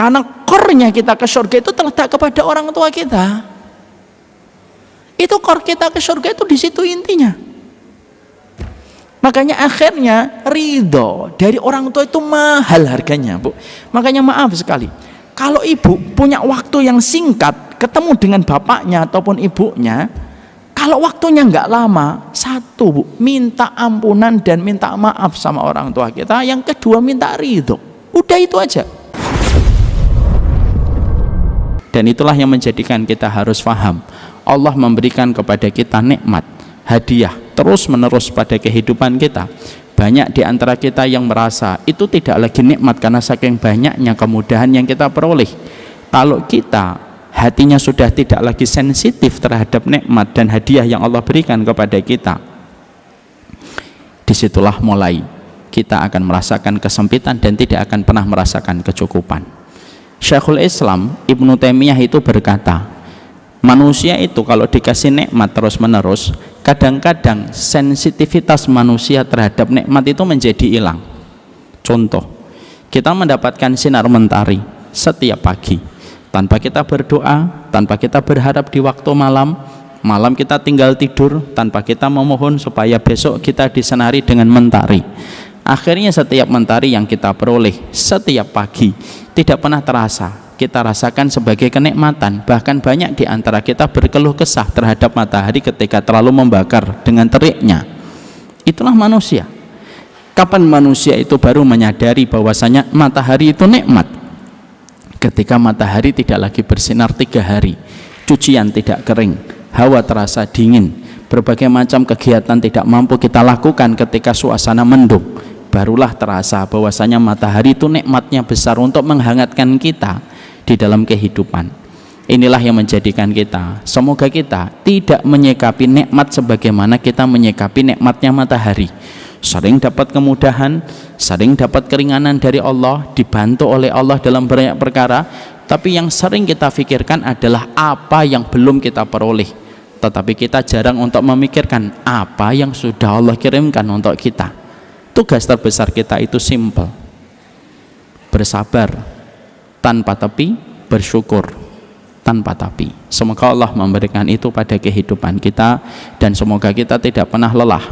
Karena kornya kita ke surga itu terletak kepada orang tua kita. Itu kor kita ke surga itu di situ intinya. Makanya akhirnya ridho dari orang tua itu mahal harganya, Bu. Makanya maaf sekali. Kalau ibu punya waktu yang singkat ketemu dengan bapaknya ataupun ibunya, kalau waktunya nggak lama, satu bu, minta ampunan dan minta maaf sama orang tua kita. Yang kedua minta ridho. Udah itu aja. Dan itulah yang menjadikan kita harus faham. Allah memberikan kepada kita nikmat, hadiah terus-menerus pada kehidupan kita. Banyak di antara kita yang merasa itu tidak lagi nikmat karena saking banyaknya kemudahan yang kita peroleh. Kalau kita hatinya sudah tidak lagi sensitif terhadap nikmat dan hadiah yang Allah berikan kepada kita. Disitulah mulai kita akan merasakan kesempitan dan tidak akan pernah merasakan kecukupan. Syekhul Islam Ibnu Taimiyah itu berkata manusia itu kalau dikasih nikmat terus menerus kadang-kadang sensitivitas manusia terhadap nikmat itu menjadi hilang contoh kita mendapatkan sinar mentari setiap pagi tanpa kita berdoa tanpa kita berharap di waktu malam malam kita tinggal tidur tanpa kita memohon supaya besok kita disenari dengan mentari akhirnya setiap mentari yang kita peroleh setiap pagi tidak pernah terasa kita rasakan sebagai kenikmatan bahkan banyak di antara kita berkeluh kesah terhadap matahari ketika terlalu membakar dengan teriknya itulah manusia kapan manusia itu baru menyadari bahwasanya matahari itu nikmat ketika matahari tidak lagi bersinar tiga hari cucian tidak kering hawa terasa dingin berbagai macam kegiatan tidak mampu kita lakukan ketika suasana mendung barulah terasa bahwasanya matahari itu nikmatnya besar untuk menghangatkan kita di dalam kehidupan. Inilah yang menjadikan kita. Semoga kita tidak menyikapi nikmat sebagaimana kita menyikapi nikmatnya matahari. Sering dapat kemudahan, sering dapat keringanan dari Allah, dibantu oleh Allah dalam banyak perkara, tapi yang sering kita pikirkan adalah apa yang belum kita peroleh. Tetapi kita jarang untuk memikirkan apa yang sudah Allah kirimkan untuk kita. Tugas terbesar kita itu simple. Bersabar tanpa tepi, bersyukur tanpa tapi. Semoga Allah memberikan itu pada kehidupan kita dan semoga kita tidak pernah lelah,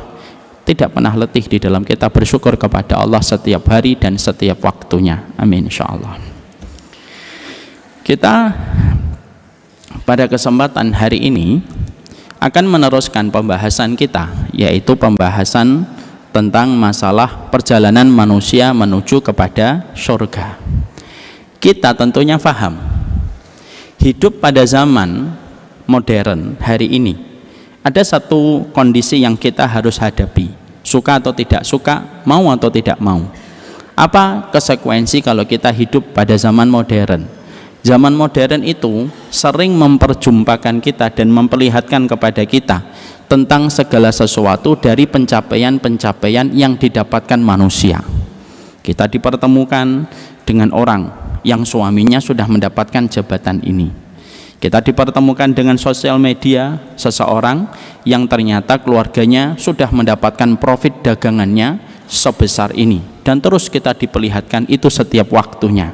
tidak pernah letih di dalam kita bersyukur kepada Allah setiap hari dan setiap waktunya. Amin insyaallah. Kita pada kesempatan hari ini akan meneruskan pembahasan kita yaitu pembahasan tentang masalah perjalanan manusia menuju kepada surga. Kita tentunya faham hidup pada zaman modern hari ini ada satu kondisi yang kita harus hadapi, suka atau tidak suka, mau atau tidak mau. Apa konsekuensi kalau kita hidup pada zaman modern? zaman modern itu sering memperjumpakan kita dan memperlihatkan kepada kita tentang segala sesuatu dari pencapaian-pencapaian yang didapatkan manusia. Kita dipertemukan dengan orang yang suaminya sudah mendapatkan jabatan ini. Kita dipertemukan dengan sosial media seseorang yang ternyata keluarganya sudah mendapatkan profit dagangannya sebesar ini dan terus kita diperlihatkan itu setiap waktunya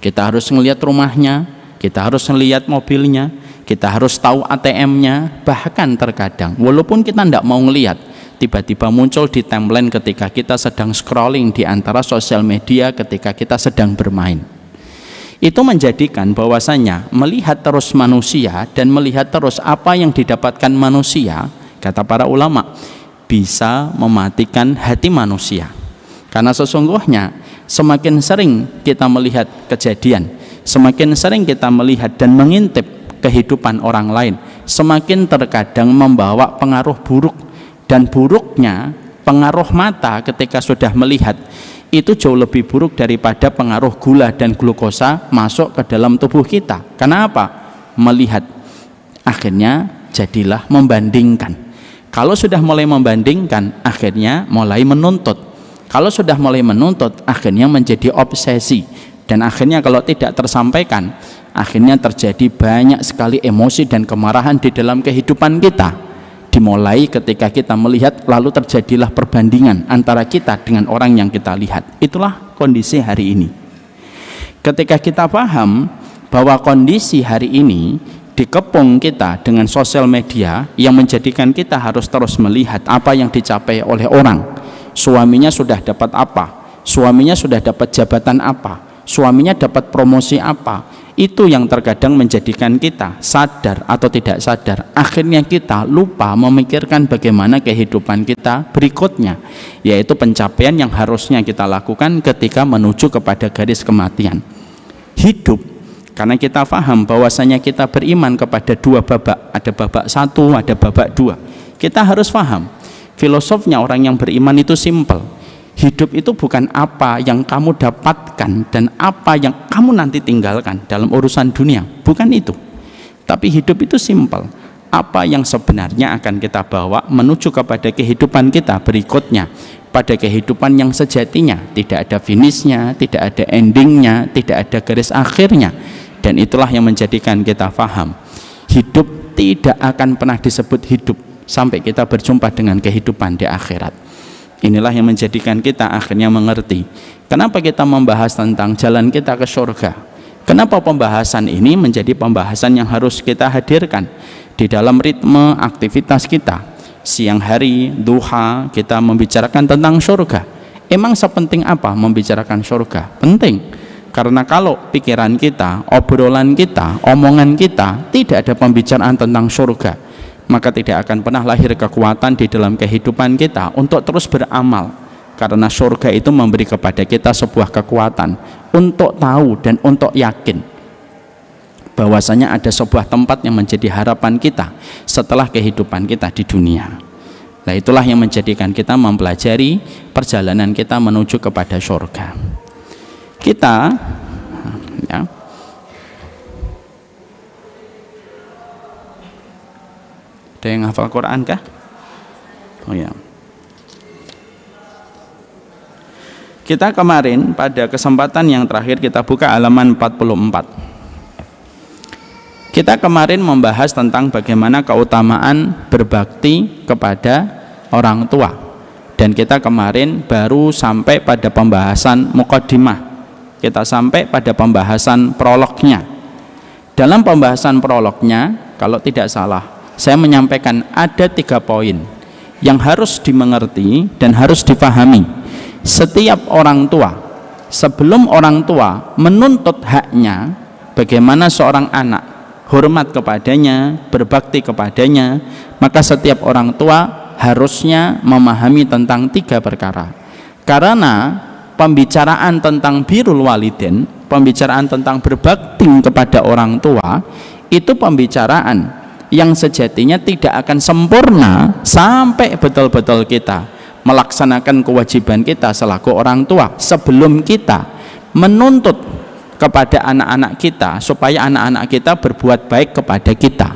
kita harus melihat rumahnya, kita harus melihat mobilnya, kita harus tahu ATM-nya, bahkan terkadang walaupun kita tidak mau melihat, tiba-tiba muncul di timeline ketika kita sedang scrolling di antara sosial media ketika kita sedang bermain. Itu menjadikan bahwasanya melihat terus manusia dan melihat terus apa yang didapatkan manusia, kata para ulama, bisa mematikan hati manusia. Karena sesungguhnya semakin sering kita melihat kejadian, semakin sering kita melihat dan mengintip kehidupan orang lain, semakin terkadang membawa pengaruh buruk dan buruknya pengaruh mata ketika sudah melihat itu jauh lebih buruk daripada pengaruh gula dan glukosa masuk ke dalam tubuh kita. Kenapa? Melihat. Akhirnya jadilah membandingkan. Kalau sudah mulai membandingkan, akhirnya mulai menuntut kalau sudah mulai menuntut, akhirnya menjadi obsesi. Dan akhirnya kalau tidak tersampaikan, akhirnya terjadi banyak sekali emosi dan kemarahan di dalam kehidupan kita. Dimulai ketika kita melihat, lalu terjadilah perbandingan antara kita dengan orang yang kita lihat. Itulah kondisi hari ini. Ketika kita paham bahwa kondisi hari ini dikepung kita dengan sosial media yang menjadikan kita harus terus melihat apa yang dicapai oleh orang suaminya sudah dapat apa, suaminya sudah dapat jabatan apa, suaminya dapat promosi apa. Itu yang terkadang menjadikan kita sadar atau tidak sadar. Akhirnya kita lupa memikirkan bagaimana kehidupan kita berikutnya, yaitu pencapaian yang harusnya kita lakukan ketika menuju kepada garis kematian. Hidup karena kita paham bahwasanya kita beriman kepada dua babak, ada babak satu, ada babak dua. Kita harus paham filosofnya orang yang beriman itu simple hidup itu bukan apa yang kamu dapatkan dan apa yang kamu nanti tinggalkan dalam urusan dunia bukan itu tapi hidup itu simple apa yang sebenarnya akan kita bawa menuju kepada kehidupan kita berikutnya pada kehidupan yang sejatinya tidak ada finishnya tidak ada endingnya tidak ada garis akhirnya dan itulah yang menjadikan kita faham hidup tidak akan pernah disebut hidup sampai kita berjumpa dengan kehidupan di akhirat. Inilah yang menjadikan kita akhirnya mengerti kenapa kita membahas tentang jalan kita ke surga. Kenapa pembahasan ini menjadi pembahasan yang harus kita hadirkan di dalam ritme aktivitas kita. Siang hari, duha, kita membicarakan tentang surga. Emang sepenting apa membicarakan surga? Penting. Karena kalau pikiran kita, obrolan kita, omongan kita tidak ada pembicaraan tentang surga, maka tidak akan pernah lahir kekuatan di dalam kehidupan kita untuk terus beramal karena surga itu memberi kepada kita sebuah kekuatan untuk tahu dan untuk yakin bahwasanya ada sebuah tempat yang menjadi harapan kita setelah kehidupan kita di dunia. Nah itulah yang menjadikan kita mempelajari perjalanan kita menuju kepada surga. Kita ya, Ada yang hafal Quran kah? Oh ya. Kita kemarin pada kesempatan yang terakhir kita buka halaman 44. Kita kemarin membahas tentang bagaimana keutamaan berbakti kepada orang tua. Dan kita kemarin baru sampai pada pembahasan mukodimah. Kita sampai pada pembahasan prolognya. Dalam pembahasan prolognya, kalau tidak salah, saya menyampaikan ada tiga poin yang harus dimengerti dan harus dipahami setiap orang tua sebelum orang tua menuntut haknya bagaimana seorang anak hormat kepadanya berbakti kepadanya maka setiap orang tua harusnya memahami tentang tiga perkara karena pembicaraan tentang birul walidin, pembicaraan tentang berbakti kepada orang tua itu pembicaraan yang sejatinya tidak akan sempurna sampai betul-betul kita melaksanakan kewajiban kita selaku orang tua sebelum kita menuntut kepada anak-anak kita supaya anak-anak kita berbuat baik kepada kita.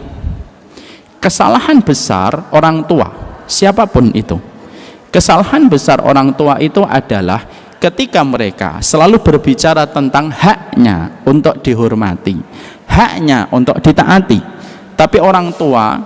Kesalahan besar orang tua, siapapun itu. Kesalahan besar orang tua itu adalah ketika mereka selalu berbicara tentang haknya untuk dihormati, haknya untuk ditaati tapi orang tua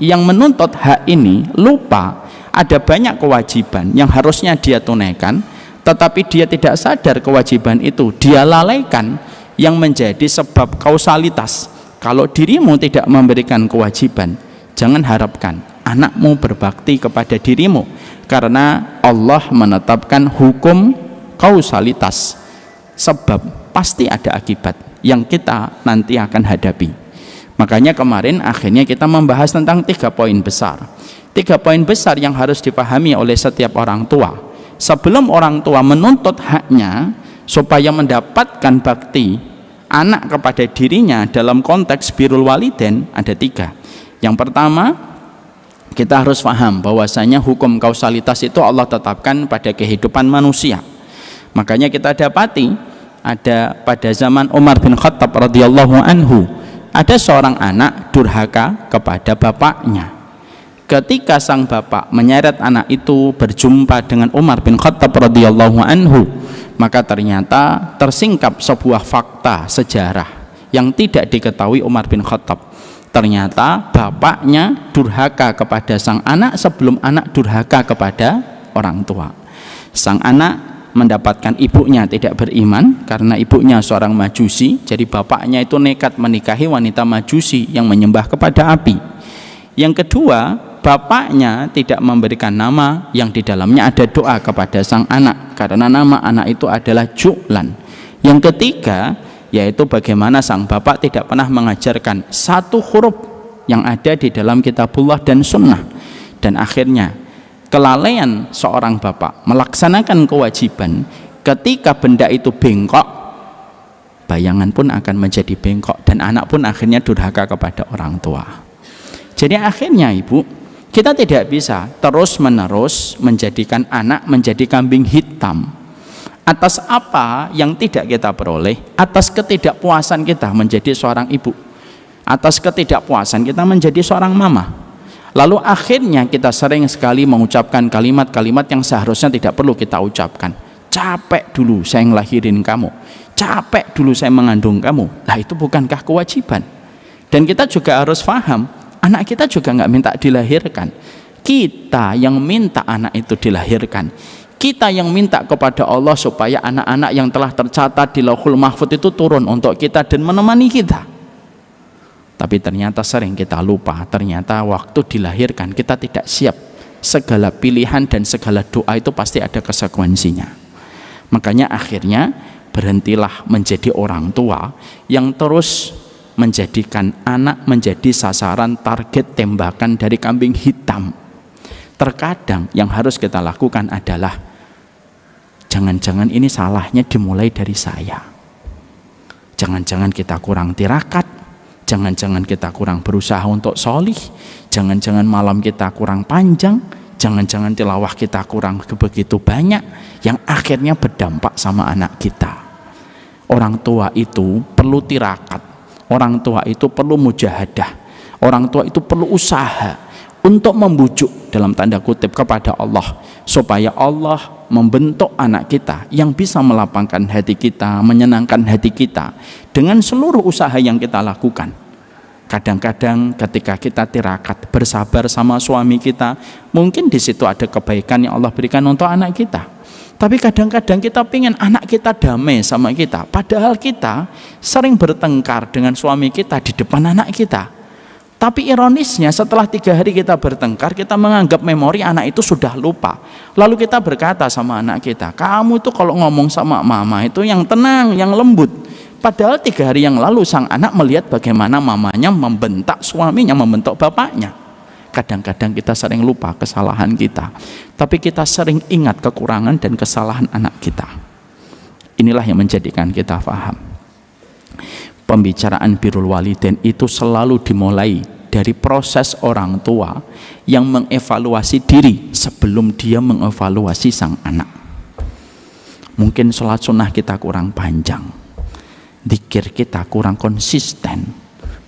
yang menuntut hak ini lupa ada banyak kewajiban yang harusnya dia tunaikan tetapi dia tidak sadar kewajiban itu dia lalaikan yang menjadi sebab kausalitas kalau dirimu tidak memberikan kewajiban jangan harapkan anakmu berbakti kepada dirimu karena Allah menetapkan hukum kausalitas sebab pasti ada akibat yang kita nanti akan hadapi Makanya kemarin akhirnya kita membahas tentang tiga poin besar. Tiga poin besar yang harus dipahami oleh setiap orang tua. Sebelum orang tua menuntut haknya supaya mendapatkan bakti anak kepada dirinya dalam konteks birul waliden ada tiga. Yang pertama kita harus paham bahwasanya hukum kausalitas itu Allah tetapkan pada kehidupan manusia. Makanya kita dapati ada pada zaman Umar bin Khattab radhiyallahu anhu ada seorang anak durhaka kepada bapaknya. Ketika sang bapak menyeret anak itu berjumpa dengan Umar bin Khattab radhiyallahu anhu, maka ternyata tersingkap sebuah fakta sejarah yang tidak diketahui Umar bin Khattab. Ternyata bapaknya durhaka kepada sang anak sebelum anak durhaka kepada orang tua. Sang anak mendapatkan ibunya tidak beriman karena ibunya seorang majusi jadi bapaknya itu nekat menikahi wanita majusi yang menyembah kepada api yang kedua bapaknya tidak memberikan nama yang di dalamnya ada doa kepada sang anak karena nama anak itu adalah juklan yang ketiga yaitu bagaimana sang bapak tidak pernah mengajarkan satu huruf yang ada di dalam kitabullah dan sunnah dan akhirnya kelalaian seorang bapak melaksanakan kewajiban ketika benda itu bengkok bayangan pun akan menjadi bengkok dan anak pun akhirnya durhaka kepada orang tua jadi akhirnya ibu kita tidak bisa terus menerus menjadikan anak menjadi kambing hitam atas apa yang tidak kita peroleh atas ketidakpuasan kita menjadi seorang ibu atas ketidakpuasan kita menjadi seorang mama Lalu akhirnya kita sering sekali mengucapkan kalimat-kalimat yang seharusnya tidak perlu kita ucapkan. Capek dulu saya ngelahirin kamu. Capek dulu saya mengandung kamu. Nah itu bukankah kewajiban? Dan kita juga harus faham, anak kita juga nggak minta dilahirkan. Kita yang minta anak itu dilahirkan. Kita yang minta kepada Allah supaya anak-anak yang telah tercatat di lauhul mahfud itu turun untuk kita dan menemani kita. Tapi ternyata sering kita lupa, ternyata waktu dilahirkan kita tidak siap. Segala pilihan dan segala doa itu pasti ada konsekuensinya. Makanya akhirnya berhentilah menjadi orang tua yang terus menjadikan anak menjadi sasaran target tembakan dari kambing hitam. Terkadang yang harus kita lakukan adalah jangan-jangan ini salahnya dimulai dari saya. Jangan-jangan kita kurang tirakat, Jangan-jangan kita kurang berusaha untuk solih. Jangan-jangan malam kita kurang panjang. Jangan-jangan tilawah kita kurang begitu banyak. Yang akhirnya berdampak sama anak kita. Orang tua itu perlu tirakat. Orang tua itu perlu mujahadah. Orang tua itu perlu usaha untuk membujuk dalam tanda kutip kepada Allah supaya Allah membentuk anak kita yang bisa melapangkan hati kita, menyenangkan hati kita dengan seluruh usaha yang kita lakukan. Kadang-kadang ketika kita tirakat bersabar sama suami kita, mungkin di situ ada kebaikan yang Allah berikan untuk anak kita. Tapi kadang-kadang kita pengen anak kita damai sama kita. Padahal kita sering bertengkar dengan suami kita di depan anak kita tapi ironisnya setelah tiga hari kita bertengkar, kita menganggap memori anak itu sudah lupa. Lalu kita berkata sama anak kita, kamu itu kalau ngomong sama mama itu yang tenang, yang lembut. Padahal tiga hari yang lalu sang anak melihat bagaimana mamanya membentak suaminya, membentak bapaknya. Kadang-kadang kita sering lupa kesalahan kita. Tapi kita sering ingat kekurangan dan kesalahan anak kita. Inilah yang menjadikan kita faham pembicaraan birul Walidin itu selalu dimulai dari proses orang tua yang mengevaluasi diri sebelum dia mengevaluasi sang anak. Mungkin sholat sunnah kita kurang panjang, dikir kita kurang konsisten,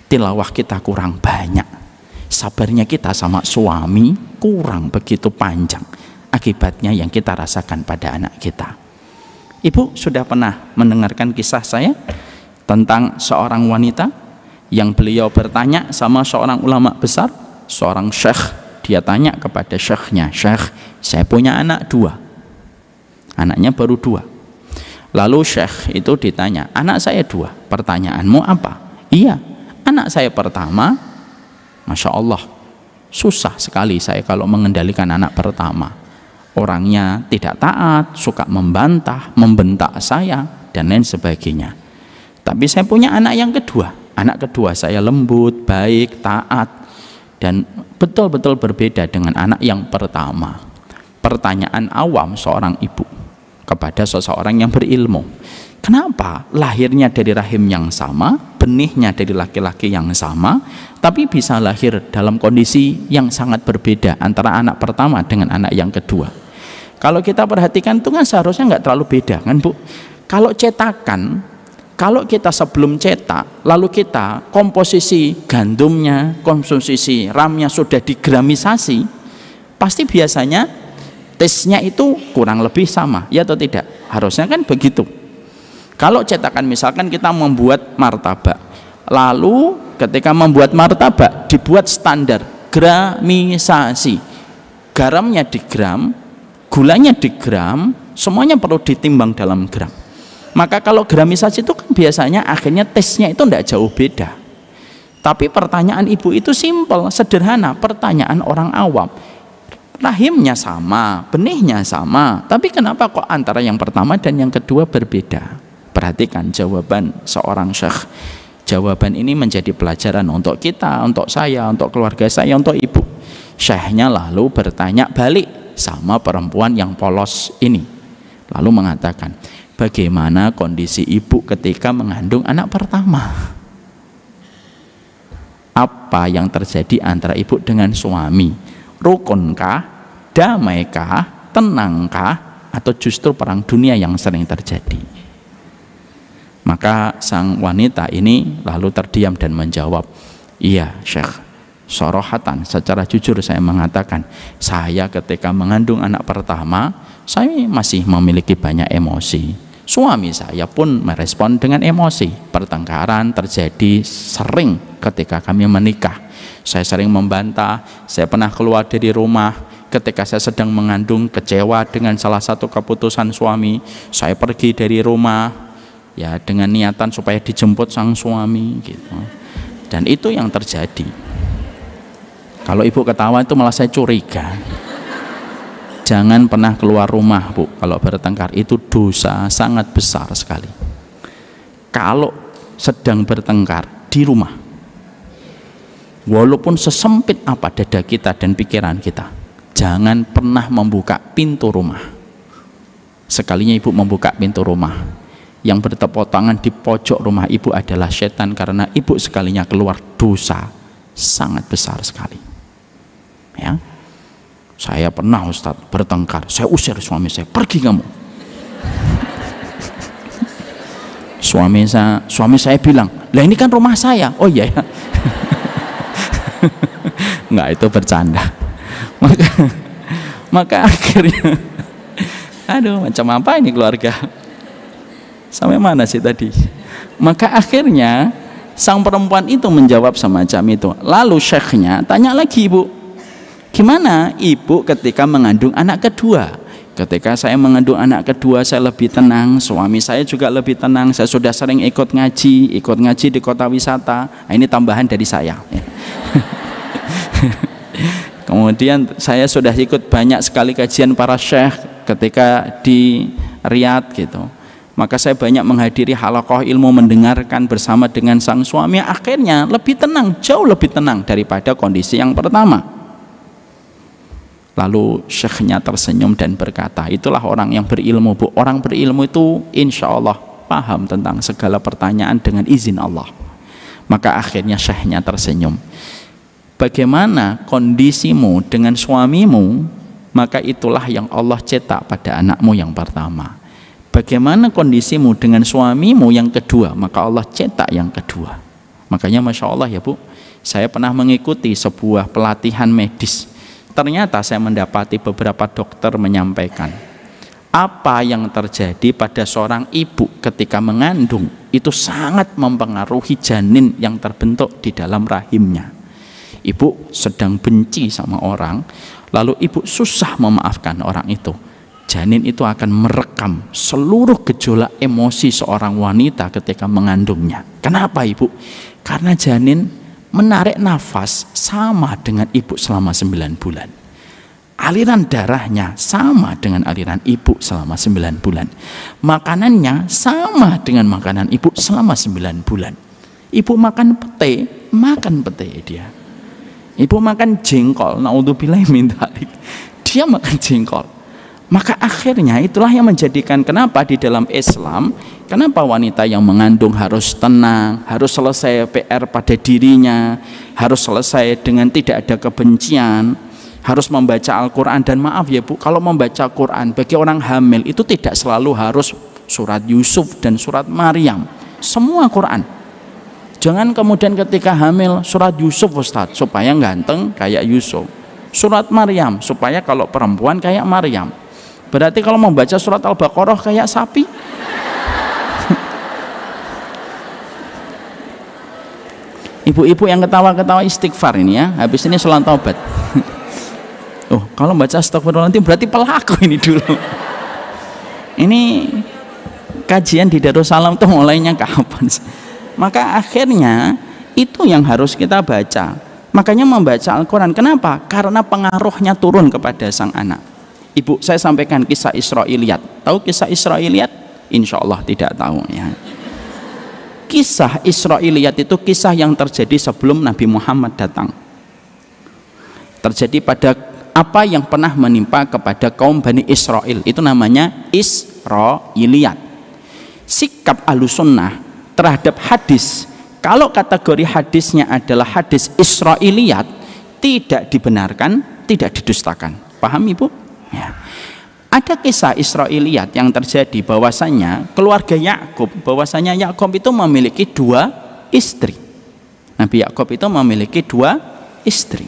tilawah kita kurang banyak, sabarnya kita sama suami kurang begitu panjang. Akibatnya yang kita rasakan pada anak kita. Ibu sudah pernah mendengarkan kisah saya? tentang seorang wanita yang beliau bertanya sama seorang ulama besar, seorang syekh. Dia tanya kepada syekhnya, syekh, saya punya anak dua. Anaknya baru dua. Lalu syekh itu ditanya, anak saya dua, pertanyaanmu apa? Iya, anak saya pertama, Masya Allah, susah sekali saya kalau mengendalikan anak pertama. Orangnya tidak taat, suka membantah, membentak saya, dan lain sebagainya. Tapi saya punya anak yang kedua. Anak kedua saya lembut, baik, taat dan betul-betul berbeda dengan anak yang pertama. Pertanyaan awam seorang ibu kepada seseorang yang berilmu. Kenapa lahirnya dari rahim yang sama, benihnya dari laki-laki yang sama, tapi bisa lahir dalam kondisi yang sangat berbeda antara anak pertama dengan anak yang kedua? Kalau kita perhatikan itu kan seharusnya nggak terlalu beda kan Bu? Kalau cetakan kalau kita sebelum cetak, lalu kita komposisi gandumnya, komposisi ramnya sudah digramisasi, pasti biasanya tesnya itu kurang lebih sama, ya atau tidak? Harusnya kan begitu. Kalau cetakan misalkan kita membuat martabak, lalu ketika membuat martabak dibuat standar gramisasi. Garamnya digram, gulanya digram, semuanya perlu ditimbang dalam gram maka kalau gramisasi itu kan biasanya akhirnya tesnya itu tidak jauh beda. Tapi pertanyaan ibu itu simpel, sederhana, pertanyaan orang awam. Rahimnya sama, benihnya sama, tapi kenapa kok antara yang pertama dan yang kedua berbeda? Perhatikan jawaban seorang syekh. Jawaban ini menjadi pelajaran untuk kita, untuk saya, untuk keluarga saya, untuk ibu. Syekhnya lalu bertanya balik sama perempuan yang polos ini. Lalu mengatakan, bagaimana kondisi ibu ketika mengandung anak pertama apa yang terjadi antara ibu dengan suami rukunkah damaikah tenangkah atau justru perang dunia yang sering terjadi maka sang wanita ini lalu terdiam dan menjawab iya syekh sorohatan secara jujur saya mengatakan saya ketika mengandung anak pertama saya masih memiliki banyak emosi Suami saya pun merespon dengan emosi. Pertengkaran terjadi sering ketika kami menikah. Saya sering membantah, saya pernah keluar dari rumah, ketika saya sedang mengandung kecewa dengan salah satu keputusan suami saya pergi dari rumah ya dengan niatan supaya dijemput sang suami gitu dan itu yang terjadi kalau ibu ketawa itu malah saya curiga jangan pernah keluar rumah bu kalau bertengkar itu dosa sangat besar sekali kalau sedang bertengkar di rumah walaupun sesempit apa dada kita dan pikiran kita jangan pernah membuka pintu rumah sekalinya ibu membuka pintu rumah yang bertepuk tangan di pojok rumah ibu adalah setan karena ibu sekalinya keluar dosa sangat besar sekali ya saya pernah Ustaz bertengkar saya usir suami saya pergi kamu suami saya suami saya bilang lah ini kan rumah saya oh iya ya nggak itu bercanda maka maka akhirnya aduh macam apa ini keluarga sampai mana sih tadi maka akhirnya sang perempuan itu menjawab semacam itu lalu syekhnya tanya lagi ibu Gimana ibu ketika mengandung anak kedua? Ketika saya mengandung anak kedua, saya lebih tenang. Suami saya juga lebih tenang. Saya sudah sering ikut ngaji, ikut ngaji di kota wisata. Nah, ini tambahan dari saya. Kemudian saya sudah ikut banyak sekali kajian para syekh ketika di Riyadh gitu. Maka saya banyak menghadiri halakoh ilmu mendengarkan bersama dengan sang suami. Akhirnya lebih tenang, jauh lebih tenang daripada kondisi yang pertama. Lalu syekhnya tersenyum dan berkata, itulah orang yang berilmu bu. Orang berilmu itu insya Allah paham tentang segala pertanyaan dengan izin Allah. Maka akhirnya syekhnya tersenyum. Bagaimana kondisimu dengan suamimu, maka itulah yang Allah cetak pada anakmu yang pertama. Bagaimana kondisimu dengan suamimu yang kedua, maka Allah cetak yang kedua. Makanya Masya Allah ya Bu, saya pernah mengikuti sebuah pelatihan medis Ternyata saya mendapati beberapa dokter menyampaikan apa yang terjadi pada seorang ibu ketika mengandung itu sangat mempengaruhi janin yang terbentuk di dalam rahimnya. Ibu sedang benci sama orang, lalu ibu susah memaafkan orang itu. Janin itu akan merekam seluruh gejolak emosi seorang wanita ketika mengandungnya. Kenapa, Ibu? Karena janin menarik nafas sama dengan ibu selama sembilan bulan. Aliran darahnya sama dengan aliran ibu selama sembilan bulan. Makanannya sama dengan makanan ibu selama sembilan bulan. Ibu makan pete, makan pete dia. Ibu makan jengkol, naudzubillah minta. Dia makan jengkol. Maka akhirnya itulah yang menjadikan kenapa di dalam Islam, kenapa wanita yang mengandung harus tenang, harus selesai PR pada dirinya, harus selesai dengan tidak ada kebencian, harus membaca Al-Quran dan maaf ya Bu, kalau membaca Quran bagi orang hamil itu tidak selalu harus surat Yusuf dan surat Maryam, semua Quran. Jangan kemudian ketika hamil surat Yusuf Ustaz supaya ganteng kayak Yusuf. Surat Maryam supaya kalau perempuan kayak Maryam. Berarti kalau membaca surat Al-Baqarah kayak sapi. Ibu-ibu yang ketawa-ketawa istighfar ini ya, habis ini sholat taubat. oh, kalau baca nanti berarti pelaku ini dulu. ini kajian di Darussalam itu mulainya kapan sih? Maka akhirnya itu yang harus kita baca. Makanya membaca Al-Quran. Kenapa? Karena pengaruhnya turun kepada sang anak. Ibu saya sampaikan kisah Israiliyat. Tahu kisah Israiliyat? Insya Allah tidak tahu ya. Kisah Israiliyat itu kisah yang terjadi sebelum Nabi Muhammad datang. Terjadi pada apa yang pernah menimpa kepada kaum Bani Israel. Itu namanya Israiliyat. Sikap alusunnah terhadap hadis. Kalau kategori hadisnya adalah hadis Israiliyat, tidak dibenarkan, tidak didustakan. Paham Ibu? Ya. Ada kisah Israeliat yang terjadi bahwasanya keluarga Yakub, bahwasanya Yakub itu memiliki dua istri. Nabi Yakub itu memiliki dua istri.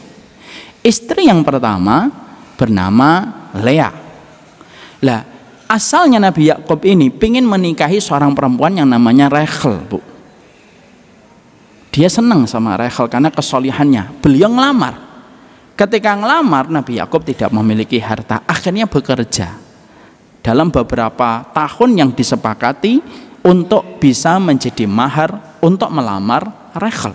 Istri yang pertama bernama Lea. Lah, asalnya Nabi Yakub ini ingin menikahi seorang perempuan yang namanya Rachel, Bu. Dia senang sama Rachel karena kesolihannya. Beliau ngelamar. Ketika ngelamar Nabi Yakub tidak memiliki harta, akhirnya bekerja dalam beberapa tahun yang disepakati untuk bisa menjadi mahar untuk melamar Rachel.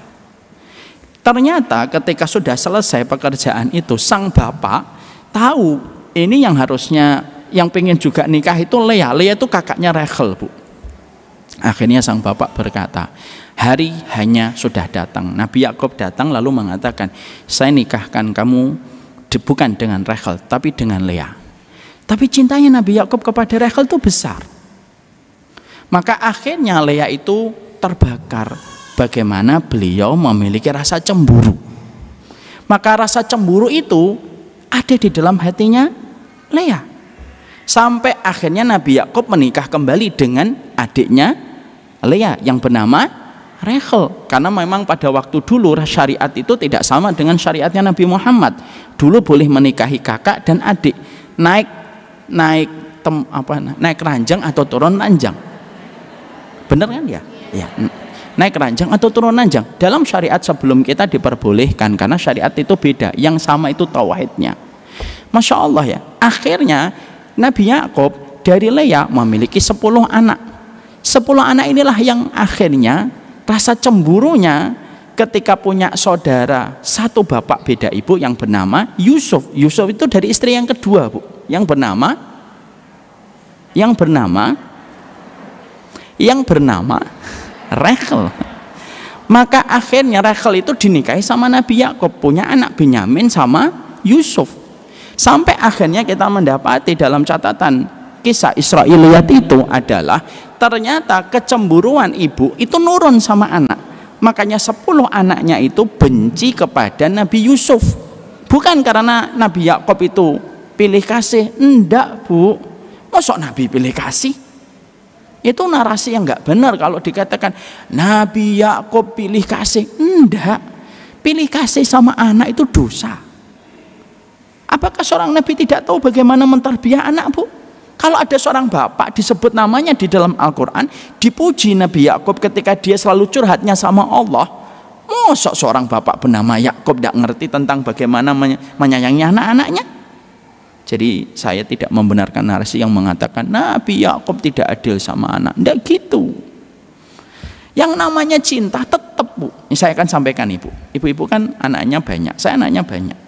Ternyata ketika sudah selesai pekerjaan itu, sang bapak tahu ini yang harusnya yang pengen juga nikah itu Lea. Lea itu kakaknya Rachel, Bu. Akhirnya sang bapak berkata, hari hanya sudah datang. Nabi Yakub datang lalu mengatakan, "Saya nikahkan kamu bukan dengan Rachel, tapi dengan Lea." Tapi cintanya Nabi Yakub kepada Rachel itu besar. Maka akhirnya Lea itu terbakar bagaimana beliau memiliki rasa cemburu. Maka rasa cemburu itu ada di dalam hatinya Lea. Sampai akhirnya Nabi Yakub menikah kembali dengan adiknya Lea yang bernama rehel karena memang pada waktu dulu syariat itu tidak sama dengan syariatnya Nabi Muhammad dulu boleh menikahi kakak dan adik naik naik tem, apa naik ranjang atau turun ranjang bener kan ya ya naik ranjang atau turun ranjang dalam syariat sebelum kita diperbolehkan karena syariat itu beda yang sama itu tauhidnya Masya Allah ya akhirnya Nabi Yakob dari Leah memiliki sepuluh anak Sepuluh anak inilah yang akhirnya Rasa cemburunya ketika punya saudara satu bapak beda ibu yang bernama Yusuf. Yusuf itu dari istri yang kedua, Bu. Yang bernama yang bernama yang bernama Rachel. Maka akhirnya Rachel itu dinikahi sama Nabi Yakub, punya anak Benyamin sama Yusuf. Sampai akhirnya kita mendapati dalam catatan kisah Israiliyat itu adalah ternyata kecemburuan ibu itu nurun sama anak. Makanya 10 anaknya itu benci kepada Nabi Yusuf. Bukan karena Nabi Yakob itu pilih kasih. Enggak, Bu. Masuk Nabi pilih kasih? Itu narasi yang nggak benar kalau dikatakan Nabi Yakob pilih kasih. Enggak. Pilih kasih sama anak itu dosa. Apakah seorang nabi tidak tahu bagaimana mentarbiah anak, Bu? Kalau ada seorang bapak disebut namanya di dalam Al-Quran, dipuji Nabi Yakub ketika dia selalu curhatnya sama Allah. Mosok seorang bapak bernama Yakub tidak ngerti tentang bagaimana menyayangi anak-anaknya? Jadi saya tidak membenarkan narasi yang mengatakan Nabi Yakub tidak adil sama anak. Tidak gitu. Yang namanya cinta tetap bu. Ini saya akan sampaikan ibu. Ibu-ibu kan anaknya banyak. Saya anaknya banyak.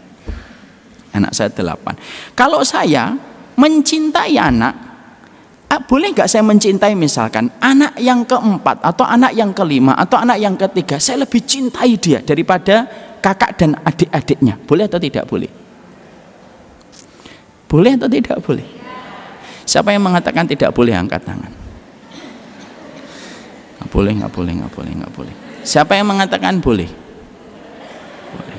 Anak saya delapan. Kalau saya mencintai anak ah, boleh nggak saya mencintai misalkan anak yang keempat atau anak yang kelima atau anak yang ketiga saya lebih cintai dia daripada kakak dan adik-adiknya boleh atau tidak boleh boleh atau tidak boleh siapa yang mengatakan tidak boleh angkat tangan nggak boleh nggak boleh nggak boleh nggak boleh siapa yang mengatakan boleh boleh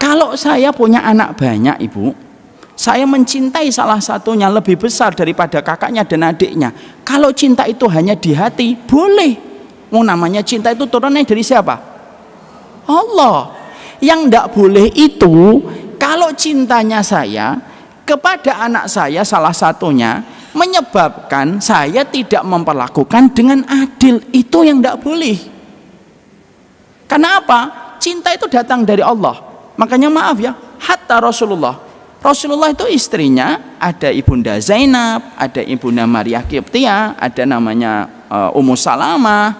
kalau saya punya anak banyak ibu saya mencintai salah satunya lebih besar daripada kakaknya dan adiknya. Kalau cinta itu hanya di hati, boleh. Mau oh, namanya cinta itu turunnya dari siapa? Allah. Yang tidak boleh itu, kalau cintanya saya kepada anak saya salah satunya, menyebabkan saya tidak memperlakukan dengan adil. Itu yang tidak boleh. Karena apa? Cinta itu datang dari Allah. Makanya maaf ya, hatta Rasulullah Rasulullah itu istrinya ada ibunda Zainab, ada ibunda Maria Kiptia, ada namanya eh, Ummu Salama,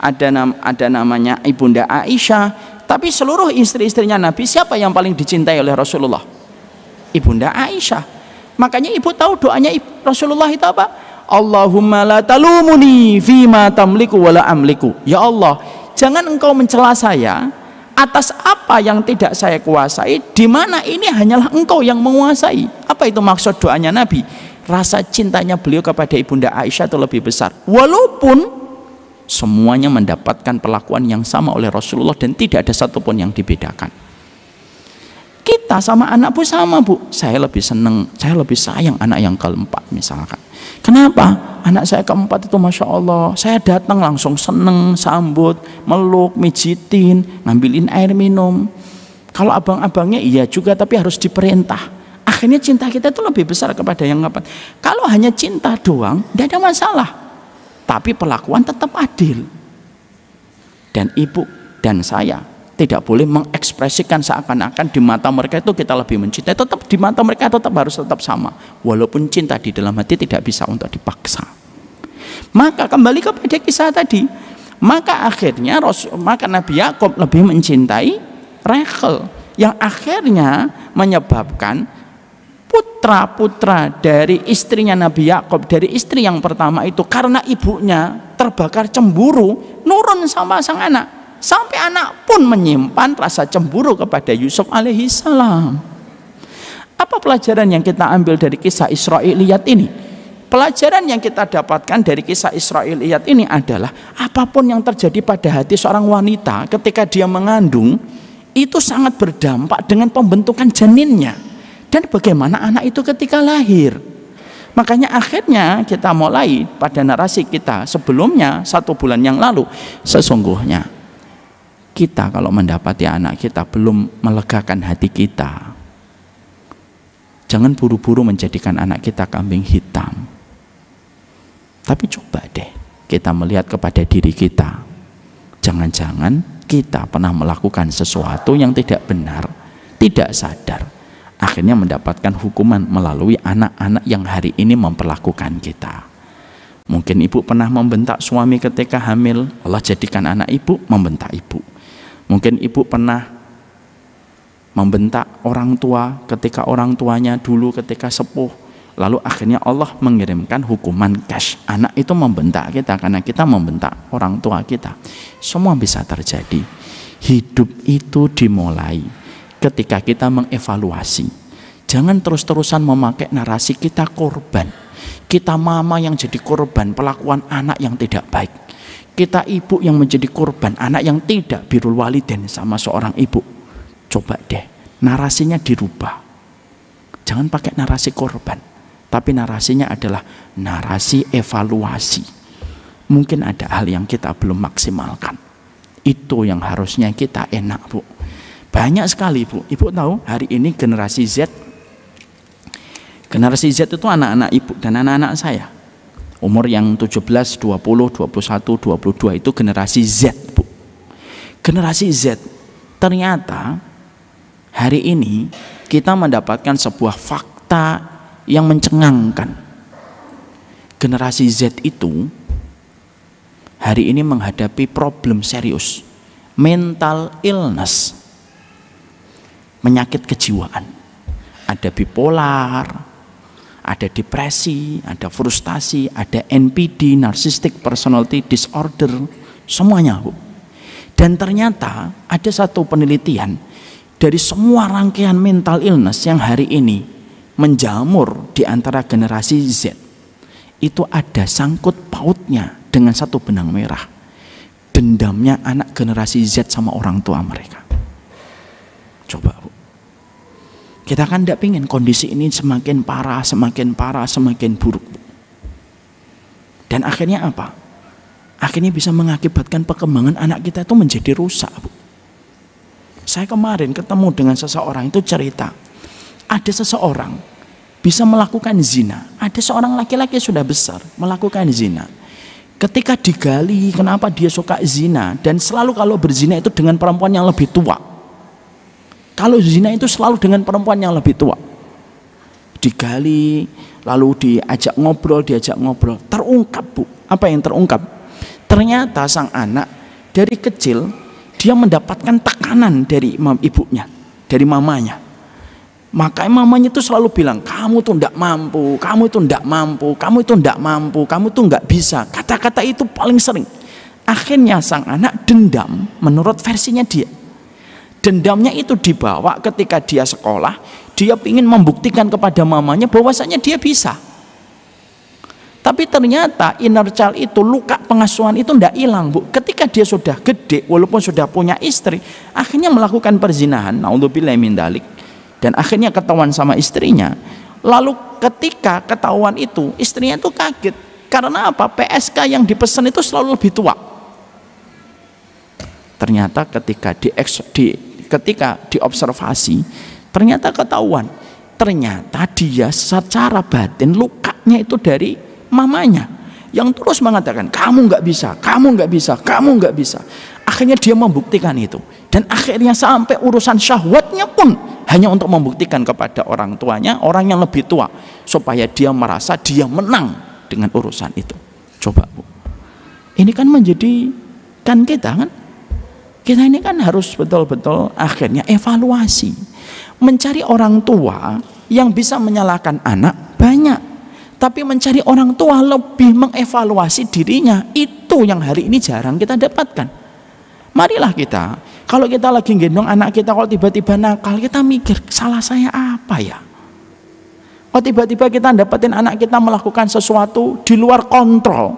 ada nam ada namanya ibunda Aisyah. Tapi seluruh istri-istrinya Nabi siapa yang paling dicintai oleh Rasulullah? Ibunda Aisyah. Makanya ibu tahu doanya Rasulullah itu apa? Allahumma la talumuni fima tamliku wala amliku. Ya Allah, jangan engkau mencela saya atas apa yang tidak saya kuasai di mana ini hanyalah engkau yang menguasai apa itu maksud doanya Nabi rasa cintanya beliau kepada ibunda Aisyah itu lebih besar walaupun semuanya mendapatkan perlakuan yang sama oleh Rasulullah dan tidak ada satupun yang dibedakan kita sama anak pun sama bu saya lebih seneng saya lebih sayang anak yang keempat misalkan Kenapa? Anak saya keempat itu Masya Allah Saya datang langsung seneng, sambut, meluk, mijitin, ngambilin air minum Kalau abang-abangnya iya juga tapi harus diperintah Akhirnya cinta kita itu lebih besar kepada yang keempat Kalau hanya cinta doang, tidak ada masalah Tapi perlakuan tetap adil Dan ibu dan saya tidak boleh mengekspresikan seakan-akan di mata mereka itu kita lebih mencintai tetap di mata mereka tetap harus tetap sama walaupun cinta di dalam hati tidak bisa untuk dipaksa maka kembali kepada kisah tadi maka akhirnya Rasul, maka Nabi Yakub lebih mencintai Rachel yang akhirnya menyebabkan putra-putra dari istrinya Nabi Yakub dari istri yang pertama itu karena ibunya terbakar cemburu nurun sama sang anak Sampai anak pun menyimpan rasa cemburu kepada Yusuf alaihi Apa pelajaran yang kita ambil dari kisah Israiliyat ini? Pelajaran yang kita dapatkan dari kisah Israiliyat ini adalah apapun yang terjadi pada hati seorang wanita ketika dia mengandung itu sangat berdampak dengan pembentukan janinnya dan bagaimana anak itu ketika lahir. Makanya akhirnya kita mulai pada narasi kita sebelumnya satu bulan yang lalu sesungguhnya kita kalau mendapati anak kita belum melegakan hati kita jangan buru-buru menjadikan anak kita kambing hitam tapi coba deh kita melihat kepada diri kita jangan-jangan kita pernah melakukan sesuatu yang tidak benar tidak sadar akhirnya mendapatkan hukuman melalui anak-anak yang hari ini memperlakukan kita mungkin ibu pernah membentak suami ketika hamil Allah jadikan anak ibu membentak ibu Mungkin ibu pernah membentak orang tua ketika orang tuanya dulu ketika sepuh. Lalu akhirnya Allah mengirimkan hukuman cash. Anak itu membentak kita karena kita membentak orang tua kita. Semua bisa terjadi. Hidup itu dimulai ketika kita mengevaluasi. Jangan terus-terusan memakai narasi kita korban. Kita mama yang jadi korban, pelakuan anak yang tidak baik kita ibu yang menjadi korban, anak yang tidak birul waliden sama seorang ibu. Coba deh, narasinya dirubah. Jangan pakai narasi korban, tapi narasinya adalah narasi evaluasi. Mungkin ada hal yang kita belum maksimalkan. Itu yang harusnya kita enak, Bu. Banyak sekali, Bu. Ibu tahu, hari ini generasi Z Generasi Z itu anak-anak ibu dan anak-anak saya Umur yang 17, 20, 21, 22 itu generasi Z, Bu. Generasi Z. Ternyata hari ini kita mendapatkan sebuah fakta yang mencengangkan. Generasi Z itu hari ini menghadapi problem serius, mental illness, menyakit kejiwaan. Ada bipolar, ada depresi, ada frustasi, ada NPD, narcissistic personality disorder, semuanya Bu. Dan ternyata ada satu penelitian dari semua rangkaian mental illness yang hari ini menjamur di antara generasi Z itu ada sangkut pautnya dengan satu benang merah dendamnya anak generasi Z sama orang tua mereka coba bu kita kan tidak ingin kondisi ini semakin parah, semakin parah, semakin buruk. Dan akhirnya apa? Akhirnya bisa mengakibatkan perkembangan anak kita itu menjadi rusak. Bu. Saya kemarin ketemu dengan seseorang itu cerita. Ada seseorang bisa melakukan zina. Ada seorang laki-laki sudah besar melakukan zina. Ketika digali kenapa dia suka zina dan selalu kalau berzina itu dengan perempuan yang lebih tua kalau zina itu selalu dengan perempuan yang lebih tua. Digali, lalu diajak ngobrol, diajak ngobrol. Terungkap, Bu. Apa yang terungkap? Ternyata sang anak dari kecil dia mendapatkan tekanan dari imam ibunya, dari mamanya. Makanya mamanya itu selalu bilang, kamu tuh tidak mampu, kamu itu tidak mampu, kamu itu tidak mampu, kamu tuh nggak bisa. Kata-kata itu paling sering. Akhirnya sang anak dendam menurut versinya dia. Dendamnya itu dibawa ketika dia sekolah, dia ingin membuktikan kepada mamanya bahwasanya dia bisa. Tapi ternyata inner child itu luka pengasuhan itu tidak hilang bu. Ketika dia sudah gede, walaupun sudah punya istri, akhirnya melakukan perzinahan. Naudzubillah min dalik. Dan akhirnya ketahuan sama istrinya. Lalu ketika ketahuan itu, istrinya itu kaget. Karena apa? PSK yang dipesan itu selalu lebih tua. Ternyata ketika di, di ketika diobservasi ternyata ketahuan ternyata dia secara batin lukanya itu dari mamanya yang terus mengatakan kamu nggak bisa, kamu nggak bisa, kamu nggak bisa. Akhirnya dia membuktikan itu dan akhirnya sampai urusan syahwatnya pun hanya untuk membuktikan kepada orang tuanya, orang yang lebih tua supaya dia merasa dia menang dengan urusan itu. Coba Bu. Ini kan menjadikan kita kan kita ini kan harus betul-betul akhirnya evaluasi. Mencari orang tua yang bisa menyalahkan anak banyak. Tapi mencari orang tua lebih mengevaluasi dirinya. Itu yang hari ini jarang kita dapatkan. Marilah kita, kalau kita lagi gendong anak kita, kalau tiba-tiba nakal, kita mikir, salah saya apa ya? Kalau tiba-tiba kita dapetin anak kita melakukan sesuatu di luar kontrol.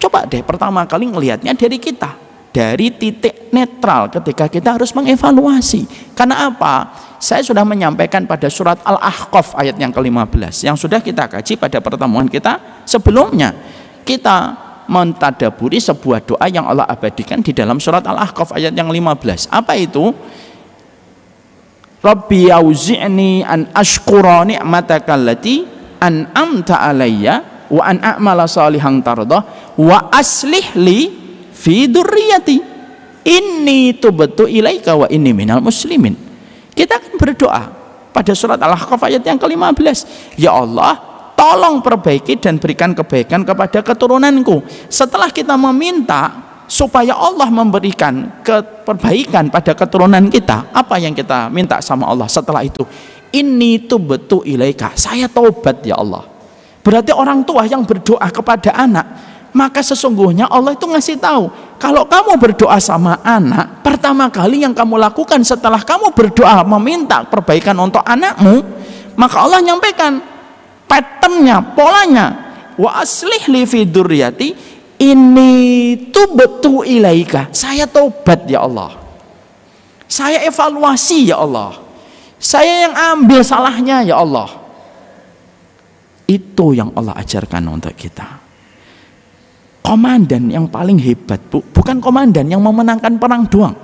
Coba deh pertama kali ngelihatnya dari kita dari titik netral ketika kita harus mengevaluasi. Karena apa? Saya sudah menyampaikan pada surat Al-Ahqaf ayat yang ke-15 yang sudah kita kaji pada pertemuan kita sebelumnya. Kita mentadaburi sebuah doa yang Allah abadikan di dalam surat Al-Ahqaf ayat yang 15. Apa itu? Rabbi yauzi'ni an ashkura ni'mataka allati an'amta alayya wa an a'mala salihan tardah wa aslih li fi durriyati inni tubtu ilaika wa inni minal muslimin kita akan berdoa pada surat Al-Ahqaf ayat yang ke-15 ya Allah tolong perbaiki dan berikan kebaikan kepada keturunanku. Setelah kita meminta supaya Allah memberikan perbaikan pada keturunan kita, apa yang kita minta sama Allah setelah itu? Ini tuh betul ilaika. Saya taubat ya Allah. Berarti orang tua yang berdoa kepada anak maka sesungguhnya Allah itu ngasih tahu kalau kamu berdoa sama anak pertama kali yang kamu lakukan setelah kamu berdoa meminta perbaikan untuk anakmu maka Allah nyampaikan patternnya polanya wa aslih li fiduriyati ini tuh betul ilaika saya tobat ya Allah saya evaluasi ya Allah saya yang ambil salahnya ya Allah itu yang Allah ajarkan untuk kita komandan yang paling hebat bu, bukan komandan yang memenangkan perang doang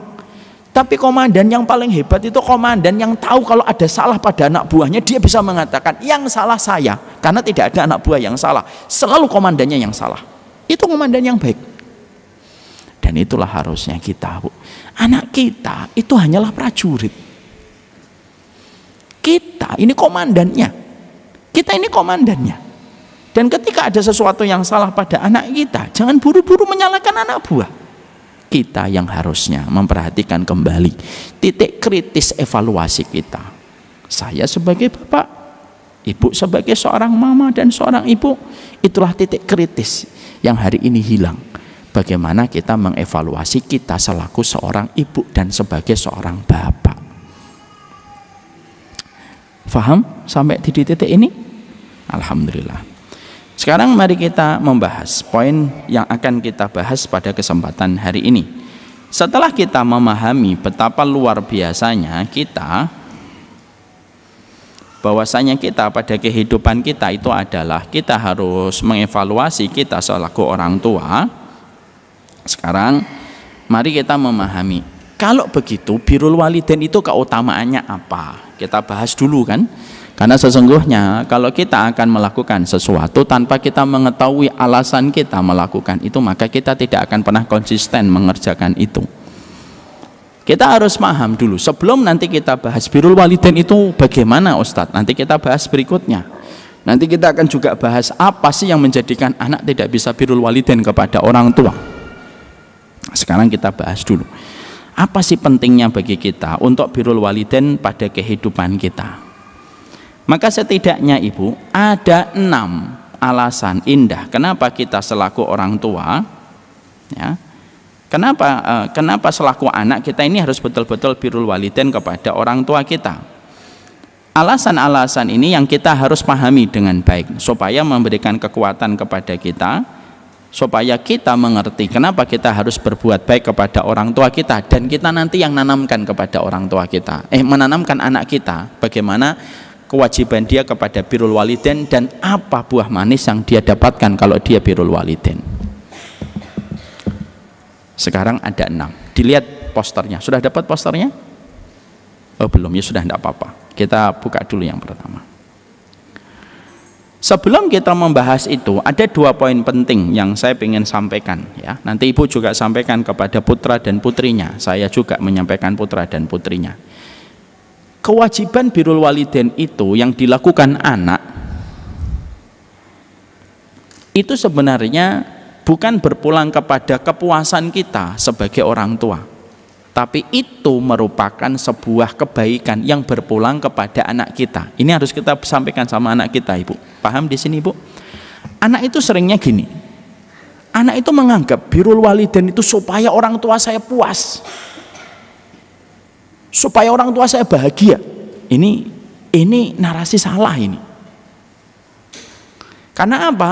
tapi komandan yang paling hebat itu komandan yang tahu kalau ada salah pada anak buahnya dia bisa mengatakan yang salah saya karena tidak ada anak buah yang salah selalu komandannya yang salah itu komandan yang baik dan itulah harusnya kita bu anak kita itu hanyalah prajurit kita ini komandannya kita ini komandannya dan ketika ada sesuatu yang salah pada anak kita, jangan buru-buru menyalahkan anak buah. Kita yang harusnya memperhatikan kembali titik kritis evaluasi kita. Saya sebagai bapak, ibu sebagai seorang mama dan seorang ibu, itulah titik kritis yang hari ini hilang. Bagaimana kita mengevaluasi kita selaku seorang ibu dan sebagai seorang bapak. Faham sampai di titik ini? Alhamdulillah. Sekarang mari kita membahas poin yang akan kita bahas pada kesempatan hari ini. Setelah kita memahami betapa luar biasanya kita bahwasanya kita pada kehidupan kita itu adalah kita harus mengevaluasi kita selaku orang tua. Sekarang mari kita memahami kalau begitu birul waliden itu keutamaannya apa? Kita bahas dulu kan. Karena sesungguhnya kalau kita akan melakukan sesuatu tanpa kita mengetahui alasan kita melakukan itu maka kita tidak akan pernah konsisten mengerjakan itu. Kita harus paham dulu sebelum nanti kita bahas birul walidin itu bagaimana Ustadz. Nanti kita bahas berikutnya. Nanti kita akan juga bahas apa sih yang menjadikan anak tidak bisa birul walidin kepada orang tua. Sekarang kita bahas dulu. Apa sih pentingnya bagi kita untuk birul walidin pada kehidupan kita? Maka setidaknya ibu ada enam alasan indah kenapa kita selaku orang tua ya kenapa eh, kenapa selaku anak kita ini harus betul-betul birul walidin kepada orang tua kita alasan-alasan ini yang kita harus pahami dengan baik supaya memberikan kekuatan kepada kita supaya kita mengerti kenapa kita harus berbuat baik kepada orang tua kita dan kita nanti yang nanamkan kepada orang tua kita eh menanamkan anak kita bagaimana kewajiban dia kepada birul waliden dan apa buah manis yang dia dapatkan kalau dia birul waliden sekarang ada enam dilihat posternya sudah dapat posternya oh belum ya sudah tidak apa-apa kita buka dulu yang pertama Sebelum kita membahas itu, ada dua poin penting yang saya ingin sampaikan. Ya, nanti ibu juga sampaikan kepada putra dan putrinya. Saya juga menyampaikan putra dan putrinya kewajiban birul waliden itu yang dilakukan anak itu sebenarnya bukan berpulang kepada kepuasan kita sebagai orang tua tapi itu merupakan sebuah kebaikan yang berpulang kepada anak kita ini harus kita sampaikan sama anak kita ibu paham di sini ibu anak itu seringnya gini anak itu menganggap birul waliden itu supaya orang tua saya puas supaya orang tua saya bahagia. Ini ini narasi salah ini. Karena apa?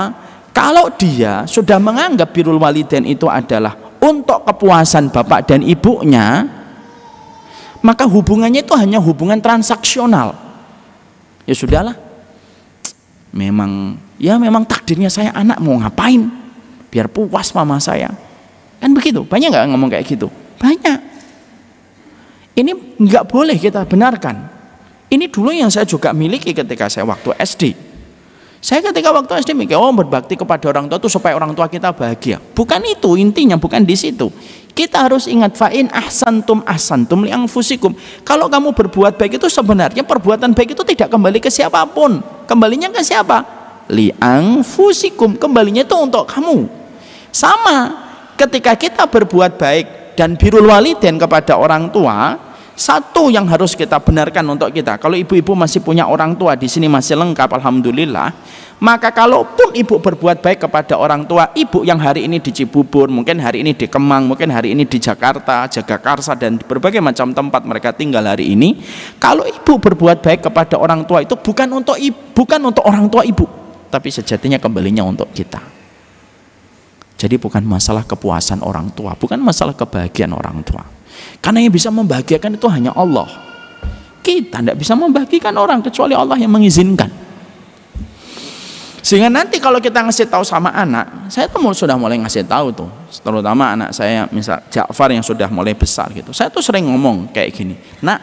Kalau dia sudah menganggap birul waliden itu adalah untuk kepuasan bapak dan ibunya, maka hubungannya itu hanya hubungan transaksional. Ya sudahlah. Memang ya memang takdirnya saya anak mau ngapain? Biar puas mama saya. Kan begitu. Banyak nggak ngomong kayak gitu? Banyak. Ini nggak boleh kita benarkan. Ini dulu yang saya juga miliki ketika saya waktu SD. Saya ketika waktu SD mikir, oh berbakti kepada orang tua itu supaya orang tua kita bahagia. Bukan itu intinya, bukan di situ. Kita harus ingat fa'in ahsantum ahsantum liang fusikum. Kalau kamu berbuat baik itu sebenarnya perbuatan baik itu tidak kembali ke siapapun. Kembalinya ke siapa? Liang fusikum. Kembalinya itu untuk kamu. Sama ketika kita berbuat baik dan birul waliden kepada orang tua, satu yang harus kita benarkan untuk kita. Kalau ibu-ibu masih punya orang tua di sini masih lengkap, alhamdulillah. Maka kalaupun ibu berbuat baik kepada orang tua, ibu yang hari ini di Cibubur, mungkin hari ini di Kemang, mungkin hari ini di Jakarta, Jagakarsa dan berbagai macam tempat mereka tinggal hari ini, kalau ibu berbuat baik kepada orang tua itu bukan untuk ibu, bukan untuk orang tua ibu, tapi sejatinya kembalinya untuk kita. Jadi bukan masalah kepuasan orang tua, bukan masalah kebahagiaan orang tua karena yang bisa membahagiakan itu hanya Allah. Kita tidak bisa membahagiakan orang kecuali Allah yang mengizinkan. Sehingga nanti kalau kita ngasih tahu sama anak, saya tuh sudah mulai ngasih tahu tuh, terutama anak saya misal Ja'far yang sudah mulai besar gitu. Saya tuh sering ngomong kayak gini, "Nak,